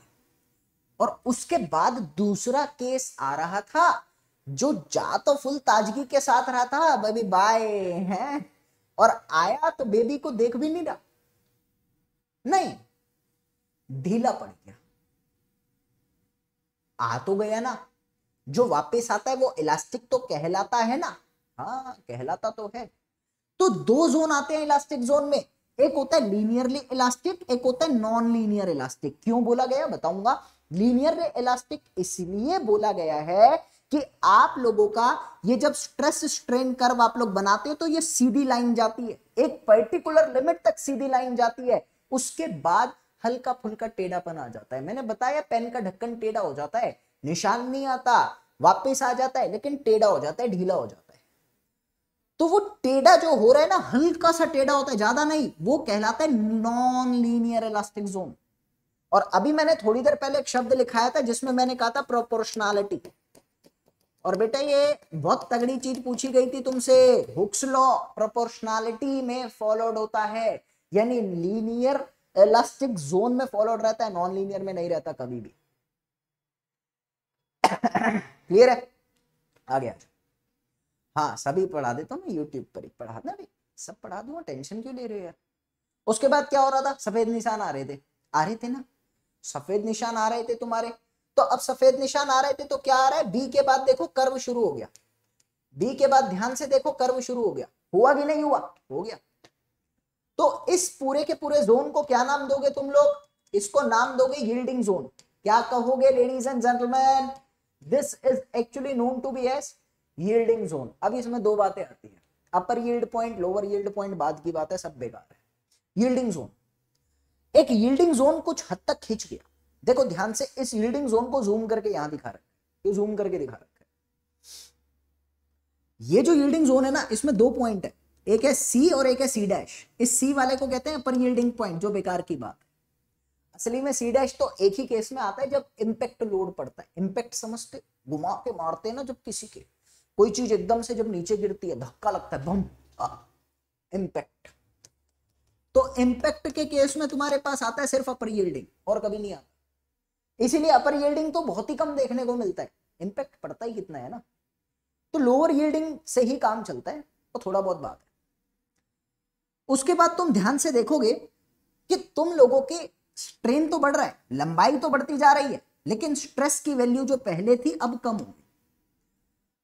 और उसके बाद दूसरा केस आ रहा था जो जा तो फुल ताजगी के साथ रहा था बेबी बाय है और आया तो बेबी को देख भी नहीं रहा नहीं ढीला पड़ गया आ तो गया ना जो वापस आता है वो इलास्टिक तो कहलाता है ना हाँ कहलाता तो है तो दो जोन आते हैं इलास्टिक जोन में एक होता है लीनियरली इलास्टिक एक होता है नॉन लीनियर इलास्टिक क्यों बोला गया बताऊंगा लीनियर इलास्टिक इसलिए बोला गया है कि आप लोगों का ये जब स्ट्रेस स्ट्रेन कर्व आप लोग बनाते हो तो ये सीधी लाइन जाती है एक पर्टिकुलर लिमिट तक सीधी लाइन जाती है उसके बाद हल्का फुल्का टेढ़ापन आ जाता है मैंने बताया पेन का ढक्कन टेढ़ा हो जाता है निशान नहीं आता वापस आ जाता है लेकिन टेढ़ा हो जाता है ढीला हो जाता है तो वो टेढ़ा जो हो रहा है ना हल्का सा टेढ़ा होता है ज्यादा नहीं वो कहलाता है नॉन लीनियर इलास्टिक जोन और अभी मैंने थोड़ी देर पहले एक शब्द लिखाया था जिसमें मैंने कहा था प्रोपोर्शनैलिटी और बेटा ये बहुत तगड़ी चीज पूछी गई थी तुमसे हुक्स लॉ प्रोपोर्शनैलिटी में फॉलोड होता है यानी लीनियर इलास्टिक जोन में फॉलोड रहता है नॉन लीनियर में नहीं रहता कभी भी क्लियर <coughs> है आ गया हाँ सभी पढ़ा देता हूँ मैं यूट्यूब पर ही पढ़ा ना सब पढ़ा दूंगा टेंशन क्यों ले रहे हो यार उसके बाद क्या हो रहा था सफेद निशान आ रहे थे आ रहे थे ना सफेद निशान आ रहे थे तुम्हारे तो अब सफेद निशान आ रहे थे तो क्या आ रहा है बी के बाद देखो कर्व शुरू हो गया बी के बाद ध्यान से देखो कर्व शुरू हो गया हुआ कि नहीं हुआ हो गया तो इस पूरे के पूरे जोन को क्या नाम दोगे तुम लोग इसको नाम दोगे यील्डिंग जोन क्या कहोगे ladies and gentleman this is actually known to be as yielding zone अब इसमें दो बातें आती है upper yield point lower yield point बाद की बात है सब बेकार है यील्डिंग जोन एक यील्डिंग जोन कुछ हद तक खींच गया देखो ध्यान से इस यील्डिंग जोन को जूम करके यहां दिखा रखा है जूम करके दिखा रखा है ये जो यील्डिंग जोन है ना इसमें दो पॉइंट है एक है सी और एक है सी डैश इस सी वाले को कहते हैं अपर यील्डिंग पॉइंट जो बेकार की बात है असली में सी डैश तो एक ही केस में आता है जब इम्पैक्ट लोड पड़ता है इम्पैक्ट समझते घुमा के मारते हैं ना जब किसी के कोई चीज एकदम से जब नीचे गिरती है धक्का लगता है बम इंपैक्ट तो इंपैक्ट के केस में तुम्हारे पास आता है सिर्फ अपर यील्डिंग और कभी नहीं आता इसीलिए अपर यील्डिंग तो बहुत ही कम देखने को मिलता है इम्पैक्ट पड़ता ही कितना है ना तो लोअर यील्डिंग से ही काम चलता है तो थोड़ा बहुत बात है उसके बाद तुम ध्यान से देखोगे कि तुम लोगों के स्ट्रेन तो बढ़ रहा है लंबाई तो बढ़ती जा रही है लेकिन स्ट्रेस की वैल्यू जो पहले थी अब कम हो गई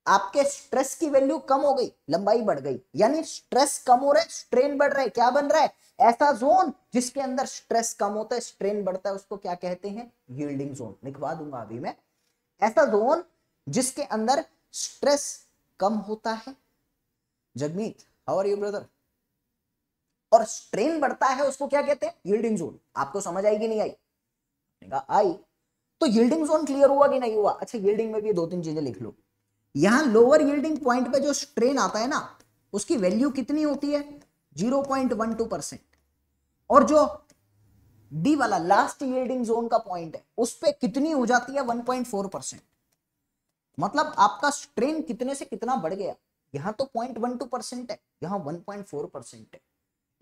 आपके स्ट्रेस की वैल्यू कम हो गई लंबाई बढ़ गई यानी स्ट्रेस कम हो रहा है स्ट्रेन बढ़ रहा है क्या बन रहा है ऐसा जोन जिसके अंदर स्ट्रेस कम होता है स्ट्रेन बढ़ता है उसको क्या कहते हैं यील्डिंग जोन लिखवा दूंगा अभी मैं ऐसा जोन जिसके अंदर स्ट्रेस कम होता है Jagmeet how are you brother और स्ट्रेन बढ़ता है उसको क्या कहते हैं यील्डिंग जोन आपको समझ आएगी नहीं आई आई तो यील्डिंग जोन क्लियर हुआ कि नहीं हुआ अच्छा यील्डिंग में भी दो तीन चीजें लिख लो यहां लोअर यील्डिंग पॉइंट पे जो स्ट्रेन आता है ना उसकी वैल्यू कितनी होती है 0.12 परसेंट और जो डी वाला लास्ट यील्डिंग जोन का पॉइंट है उस पर कितनी हो जाती है 1.4 परसेंट मतलब आपका स्ट्रेन कितने से कितना बढ़ गया यहां तो पॉइंट वन टू परसेंट है यहां 1.4 परसेंट है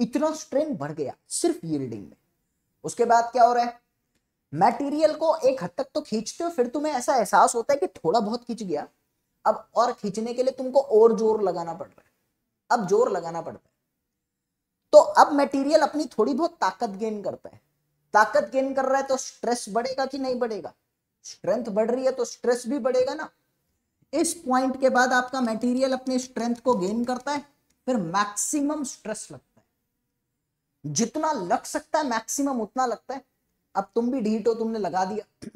इतना स्ट्रेन बढ़ गया सिर्फ यील्डिंग में उसके बाद क्या हो रहा है मटेरियल को एक हद तक तो खींचते हो फिर तुम्हें ऐसा एहसास होता है कि थोड़ा बहुत खींच गया अब और खींचने के लिए तुमको और जोर लगाना पड़ रहा है अब जोर लगाना पड़ता है तो अब मेटीरियल अपनी थोड़ी बहुत ताकत गेन करता है ताकत गेन कर रहा है तो स्ट्रेस बढ़ेगा कि नहीं बढ़ेगा स्ट्रेंथ बढ़ रही है तो स्ट्रेस भी बढ़ेगा ना इस पॉइंट के बाद आपका मेटीरियल अपने स्ट्रेंथ को गेन करता है फिर मैक्सिमम स्ट्रेस लगता है जितना लग सकता है मैक्सिमम उतना लगता है अब तुम भी ढीट हो तुमने लगा दिया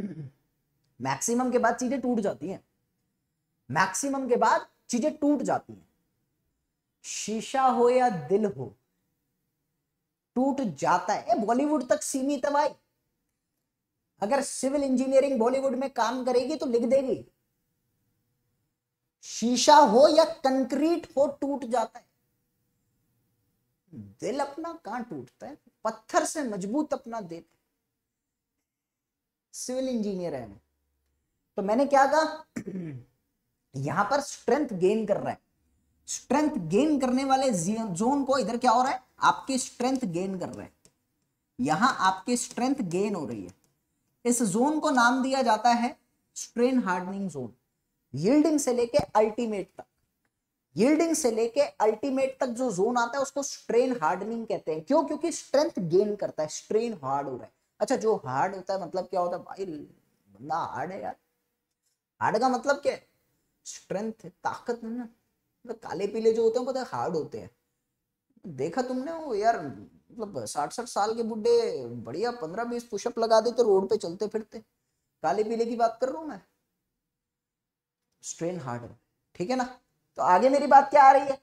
मैक्सिमम <clears throat> के बाद चीजें टूट जाती हैं मैक्सिमम के बाद चीजें टूट जाती हैं शीशा हो या दिल हो टूट जाता है बॉलीवुड तक सीमित है भाई अगर सिविल इंजीनियरिंग बॉलीवुड में काम करेगी तो लिख देगी शीशा हो या कंक्रीट हो टूट जाता है दिल अपना कहां टूटता है पत्थर से मजबूत अपना दिल सिविल इंजीनियर है तो मैंने क्या कहा <clears throat> यहां पर स्ट्रेंथ गेन कर रहा है स्ट्रेंथ गेन करने वाले जोन को इधर क्या हो रहा है आपकी स्ट्रेंथ गेन कर रहा है यहां आपकी स्ट्रेंथ गेन हो रही है इस जोन को नाम दिया जाता है स्ट्रेन हार्डनिंग जोन यील्डिंग से लेके अल्टीमेट तक यील्डिंग से लेके अल्टीमेट तक जो जोन आता है उसको स्ट्रेन हार्डनिंग कहते हैं क्यों क्योंकि स्ट्रेंथ गेन करता है स्ट्रेन हार्ड हो रहा है अच्छा जो हार्ड होता है मतलब क्या होता है भाई बंदा हार्ड है यार हार्ड का मतलब क्या है स्ट्रेंथ है ताकत है ना मतलब काले पीले जो होते हैं पता है हार्ड होते हैं देखा तुमने वो यार मतलब साठ साठ साल के बुढ़े बढ़िया पंद्रह बीस पुशअप लगा देते रोड पे चलते फिरते काले पीले की बात कर रहा हूँ मैं स्ट्रेन हार्ड है ठीक है ना तो आगे मेरी बात क्या आ रही है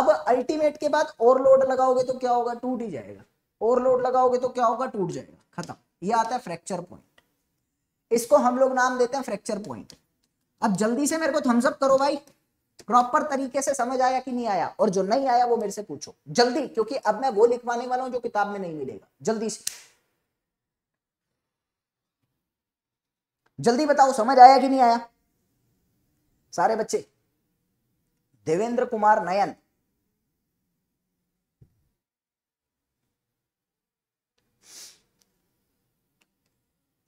अब अल्टीमेट के बाद ओवरलोड लगाओगे तो क्या होगा टूट ही जाएगा ओवरलोड लगाओगे तो क्या होगा टूट जाएगा खत्म ये आता है फ्रैक्चर पॉइंट इसको हम लोग नाम देते हैं फ्रैक्चर पॉइंट अब जल्दी से मेरे को थम्सअप करो भाई प्रॉपर तरीके से समझ आया कि नहीं आया और जो नहीं आया वो मेरे से पूछो जल्दी क्योंकि अब मैं वो लिखवाने वाला हूं जो किताब में नहीं मिलेगा जल्दी से जल्दी बताओ समझ आया कि नहीं आया सारे बच्चे देवेंद्र कुमार नयन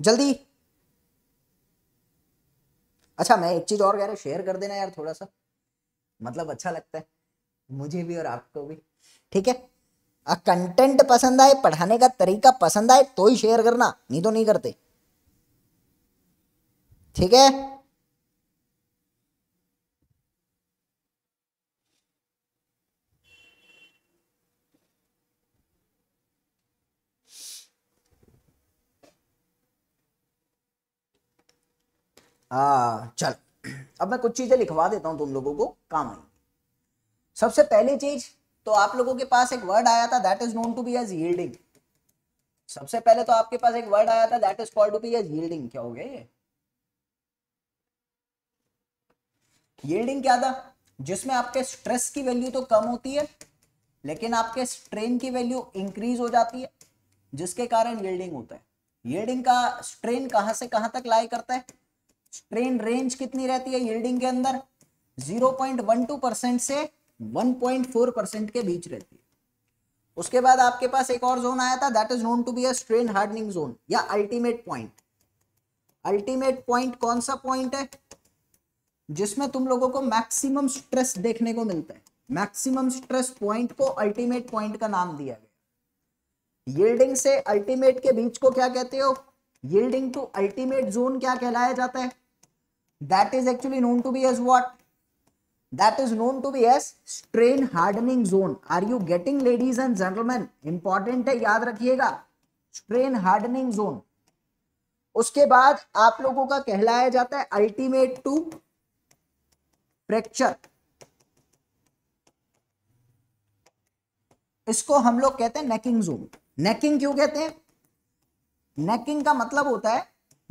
जल्दी अच्छा मैं एक चीज़ और कह रहा शेयर कर देना यार थोड़ा सा मतलब अच्छा लगता है मुझे भी और आपको भी ठीक है कंटेंट पसंद आए पढ़ाने का तरीका पसंद आए तो ही शेयर करना नहीं तो नहीं करते ठीक है हाँ, चल अब मैं कुछ चीज़ें लिखवा देता हूं तुम लोगों को काम आएंगी सबसे पहली चीज तो आप लोगों के पास एक वर्ड आया था that is known to be as yielding सबसे पहले तो आपके पास एक वर्ड आया था that is called to be as yielding क्या हो गया ये यील्डिंग क्या था जिसमें आपके स्ट्रेस की वैल्यू तो कम होती है लेकिन आपके स्ट्रेन की वैल्यू इंक्रीज हो जाती है जिसके कारण यील्डिंग होता है यील्डिंग का स्ट्रेन कहां से कहां तक लाई करता है स्ट्रेन रेंज कितनी रहती है यील्डिंग के अंदर 0.12 परसेंट से 1.4 परसेंट के बीच रहती है उसके बाद आपके पास एक और जोन आया था that is known to be a strain hardening zone या अल्टीमेट पॉइंट अल्टीमेट पॉइंट कौन सा पॉइंट है जिसमें तुम लोगों को मैक्सिमम स्ट्रेस देखने को मिलता है मैक्सिमम स्ट्रेस पॉइंट को अल्टीमेट पॉइंट का नाम दिया गया यील्डिंग से अल्टीमेट के बीच को क्या कहते हो यील्डिंग टू अल्टीमेट जोन क्या कहलाया जाता है that is actually known to be as what that is known to be as strain hardening zone are you getting ladies and gentlemen important है याद रखिएगा strain hardening zone उसके बाद आप लोगों का कहलाया जाता है अल्टीमेट टू फ्रैक्चर इसको हम लोग कहते हैं नेकिंग जोन नेकिंग क्यों कहते हैं नेकिंग का मतलब होता है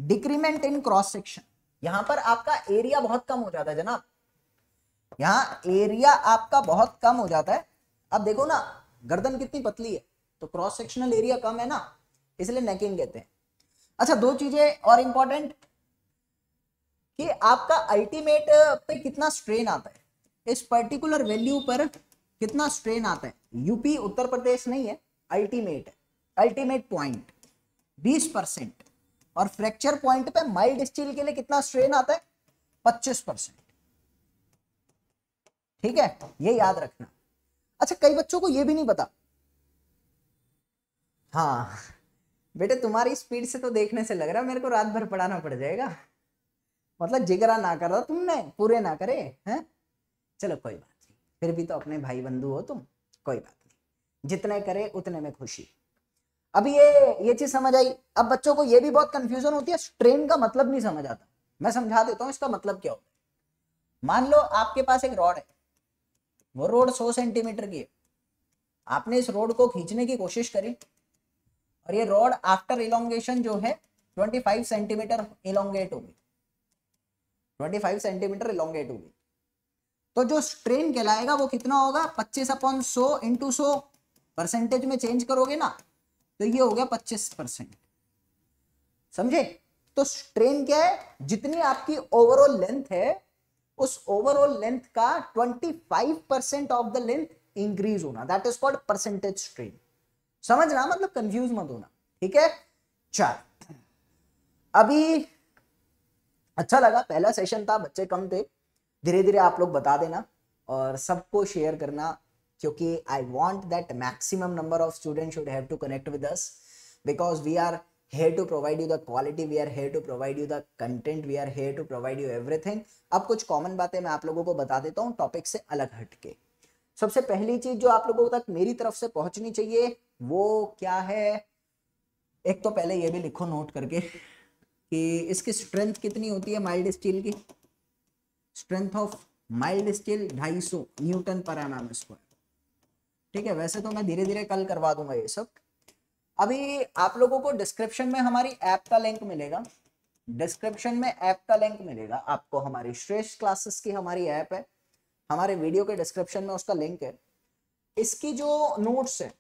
डिक्रीमेंट इन क्रॉस सेक्शन यहां पर आपका एरिया बहुत कम हो जाता है जनाब यहां एरिया आपका बहुत कम हो जाता है अब देखो ना गर्दन कितनी पतली है तो क्रॉस सेक्शनल एरिया कम है ना इसलिए नेकिंग कहते हैं अच्छा दो चीजें और इंपॉर्टेंट कि आपका अल्टीमेट पे कितना स्ट्रेन आता है इस पर्टिकुलर वैल्यू पर कितना स्ट्रेन आता है यूपी उत्तर प्रदेश नहीं है अल्टीमेट अल्टीमेट पॉइंट बीस परसेंट और फ्रैक्चर पॉइंट पे माइल्ड स्टील के लिए कितना स्ट्रेन आता है पच्चीस परसेंट ठीक है ये याद रखना अच्छा कई बच्चों को ये भी नहीं पता हाँ बेटे तुम्हारी स्पीड से तो देखने से लग रहा है मेरे को रात भर पढ़ाना पड़ जाएगा मतलब जिगरा ना कर रहा तुमने पूरे ना करे हैं चलो कोई बात नहीं फिर भी तो अपने भाई बंधु हो तुम कोई बात नहीं जितने करे उतने में खुशी अब ये ये चीज समझ आई अब बच्चों को ये भी बहुत कंफ्यूजन होती है स्ट्रेन का मतलब नहीं समझ आता मैं समझा देता हूँ इसका मतलब क्या होता है मान लो आपके पास एक रॉड है वो रोड सौ सेंटीमीटर की है आपने इस रोड को खींचने की कोशिश करी और ये रॉड आफ्टर इलोंगेशन जो है 25 सेंटीमीटर इलोंगेट होगी 25 सेंटीमीटर इलांगेट होगी तो जो स्ट्रेन कहलाएगा वो कितना होगा 25 अपॉन 100 इंटू सो परसेंटेज में चेंज करोगे ना तो ये हो गया पच्चीस परसेंट समझे तो ट्रेन क्या है जितनी आपकी ओवरऑल लेंथ है उस ओवरऑल लेंथ का 25 percent of the length increase होना that is called percentage strain समझना मतलब कंफ्यूज मत होना ठीक है चार अभी अच्छा लगा पहला सेशन था बच्चे कम थे धीरे धीरे आप लोग बता देना और सबको शेयर करना क्योंकि I want that maximum number of student should have to connect with us because we are here to provide you the quality we are here to provide you the content we are here to provide you everything अब कुछ कॉमन बातें मैं आप लोगों को बता देता हूँ टॉपिक से अलग हट के सबसे पहली चीज जो आप लोगों तक मेरी तरफ से पहुंचनी चाहिए वो क्या है एक तो पहले ये भी लिखो नोट करके कि इसकी स्ट्रेंथ कितनी होती है माइल्ड स्टील की strength of mild steel 250 newton पर एम एम स्क्वायर ठीक है वैसे तो मैं धीरे धीरे कल करवा दूंगा ये सब अभी आप लोगों को डिस्क्रिप्शन में हमारी ऐप का लिंक मिलेगा डिस्क्रिप्शन में ऐप का लिंक मिलेगा आपको हमारी श्रेष्ठ क्लासेस की हमारी ऐप है हमारे वीडियो के डिस्क्रिप्शन में उसका लिंक है इसकी जो नोट्स है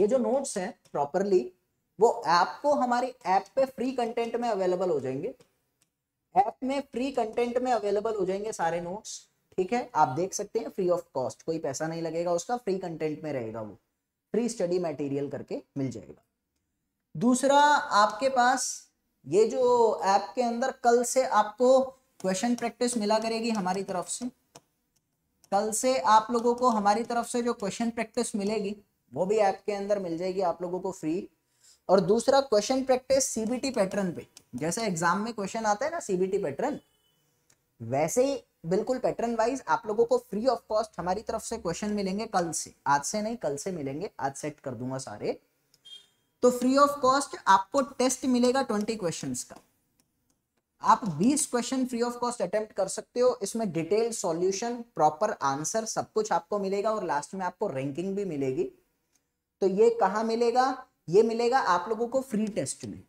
ये जो नोट्स हैं प्रॉपरली वो आपको हमारी ऐप पे फ्री कंटेंट में अवेलेबल हो जाएंगे ऐप में फ्री कंटेंट में अवेलेबल हो जाएंगे सारे नोट्स ठीक है आप देख सकते हैं फ्री ऑफ कॉस्ट कोई पैसा नहीं लगेगा उसका फ्री कंटेंट में रहेगा वो फ्री स्टडी मटेरियल करके मिल जाएगा दूसरा आपके पास ये जो ऐप के अंदर कल से आपको क्वेश्चन प्रैक्टिस मिला करेगी हमारी तरफ से कल से आप लोगों को हमारी तरफ से जो क्वेश्चन प्रैक्टिस मिलेगी वो भी ऐप के अंदर मिल जाएगी आप लोगों को फ्री और दूसरा क्वेश्चन प्रैक्टिस सीबीटी पैटर्न पे जैसे एग्जाम में क्वेश्चन आता है ना सीबीटी पैटर्न वैसे ही बिल्कुल पैटर्न वाइज आप लोगों को फ्री ऑफ कॉस्ट हमारी तरफ से क्वेश्चन मिलेंगे कल से आज से नहीं कल से मिलेंगे आज सेट कर दूंगा सारे तो फ्री ऑफ कॉस्ट आपको टेस्ट मिलेगा ट्वेंटी क्वेश्चन का आप 20 question free of cost attempt कर सकते हो इसमें डिटेल सॉल्यूशन प्रॉपर आंसर सब कुछ आपको मिलेगा और लास्ट में आपको रैंकिंग भी मिलेगी तो ये कहा मिलेगा ये मिलेगा आप लोगों को फ्री टेस्ट में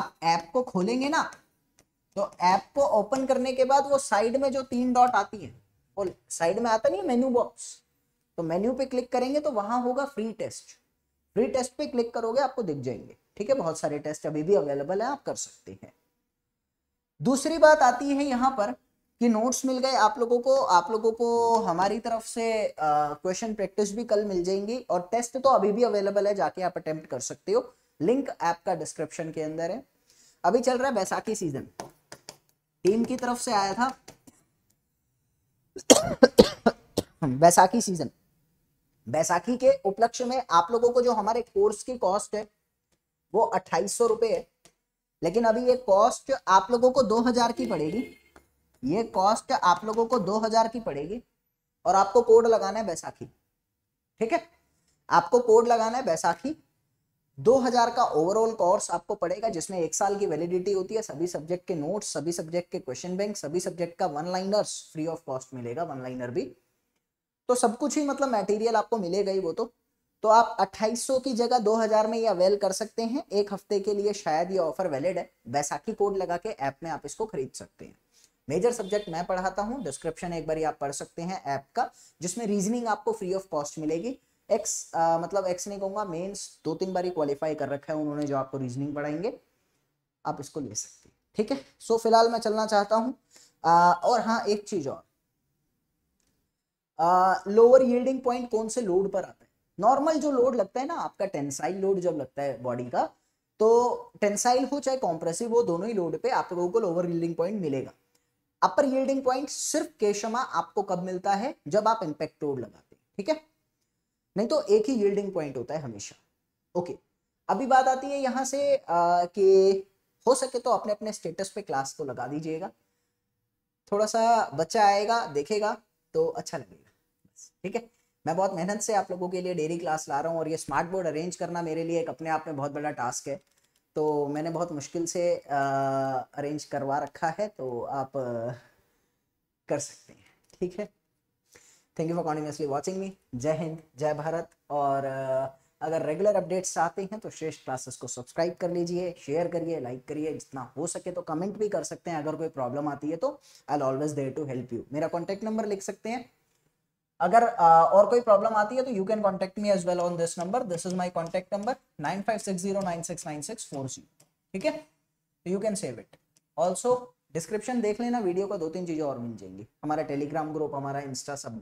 आप ऐप को खोलेंगे ना तो ऐप को ओपन करने के बाद वो साइड में जो तीन डॉट आती है वो साइड में आता नहीं है मेन्यू बॉक्स तो मेन्यू पे क्लिक करेंगे तो वहां होगा फ्री टेस्ट फ्री टेस्ट पे क्लिक करोगे आपको दिख जाएंगे ठीक है बहुत सारे टेस्ट अभी भी अवेलेबल है आप कर सकते हैं दूसरी बात आती है यहाँ पर कि नोट्स मिल गए आप लोगों को आप लोगों को हमारी तरफ से क्वेश्चन प्रैक्टिस भी कल मिल जाएंगी और टेस्ट तो अभी भी अवेलेबल है जाके आप अटेम्प्ट कर सकते हो लिंक ऐप का डिस्क्रिप्शन के अंदर है अभी चल रहा है बैसाखी सीजन टीम की तरफ से आया था बैसाखी सीजन बैसाखी के उपलक्ष्य में आप लोगों को जो हमारे कोर्स की कॉस्ट है वो अट्ठाईस सौ रुपए है लेकिन अभी ये कॉस्ट आप लोगों को दो हजार की पड़ेगी ये कॉस्ट आप लोगों को दो हजार की पड़ेगी और आपको कोड लगाना है बैसाखी ठीक है आपको कोड लगाना है बैसाखी 2000 का ओवरऑल कोर्स आपको पड़ेगा जिसमें एक साल की वैलिडिटी होती है सभी सब्जेक्ट के नोट्स सभी सब्जेक्ट के क्वेश्चन बैंक सभी सब्जेक्ट का one liners free of cost मिलेगा वन लाइनर भी तो सब कुछ ही मतलब मटेरियल आपको मिलेगा ही वो तो तो आप 2800 की जगह 2000 में ये अवेल कर सकते हैं एक हफ्ते के लिए शायद ये ऑफर वैलिड है वैसाखी कोड लगा के ऐप में आप इसको खरीद सकते हैं मेजर सब्जेक्ट मैं पढ़ाता हूँ डिस्क्रिप्शन एक बार आप पढ़ सकते हैं ऐप का जिसमें रीजनिंग आपको फ्री ऑफ कॉस्ट मिलेगी एक्स मतलब एक्स नहीं कहूंगा मेन्स दो तीन बार क्वालिफाई कर रखा है उन्होंने जो आपको रीजनिंग पढ़ाएंगे आप इसको ले सकते हैं ठीक है सो फिलहाल मैं चलना चाहता आ, और हाँ एक चीज़ और लोअर यील्डिंग पॉइंट कौन से लोड पर आता है नॉर्मल जो लोड लगता है ना आपका टेंसाइल लोड जब लगता है बॉडी का तो टेंसाइल हो चाहे कॉम्प्रेसिव हो दोनों ही लोड पे आप लोगों को लोअर यील्डिंग पॉइंट मिलेगा अपर यील्डिंग पॉइंट सिर्फ केशमा आपको कब मिलता है जब आप इंपैक्ट लोड लगाते हैं ठीक है नहीं तो एक ही यील्डिंग पॉइंट होता है हमेशा ओके अभी बात आती है यहाँ से कि हो सके तो अपने अपने स्टेटस पे क्लास को लगा दीजिएगा थोड़ा सा बच्चा आएगा देखेगा तो अच्छा लगेगा ठीक है मैं बहुत मेहनत से आप लोगों के लिए डेली क्लास ला रहा हूँ और ये स्मार्ट बोर्ड अरेंज करना मेरे लिए एक अपने आप में बहुत बड़ा टास्क है तो मैंने बहुत मुश्किल से अरेंज करवा रखा है तो आप कर सकते हैं ठीक है thank you for continuously watching me जय हिंद जय भारत और अगर रेगुलर अपडेट्स चाहते हैं तो श्रेष्ठ क्लासेस को सब्सक्राइब कर लीजिए शेयर करिए लाइक करिए जितना हो सके तो कमेंट भी कर सकते हैं अगर कोई प्रॉब्लम आती है तो I always there to help you मेरा कॉन्टैक्ट नंबर लिख सकते हैं अगर uh, और कोई प्रॉब्लम आती है तो you can contact me as well on this number this is my contact number nine five six zero nine six nine six four zero ठीक है you can save it also description देख लेना वीडियो को दो तीन चीज़ें और मिल जाएंगी हमारा टेलीग्राम ग्रुप हमारा इंस्टा सब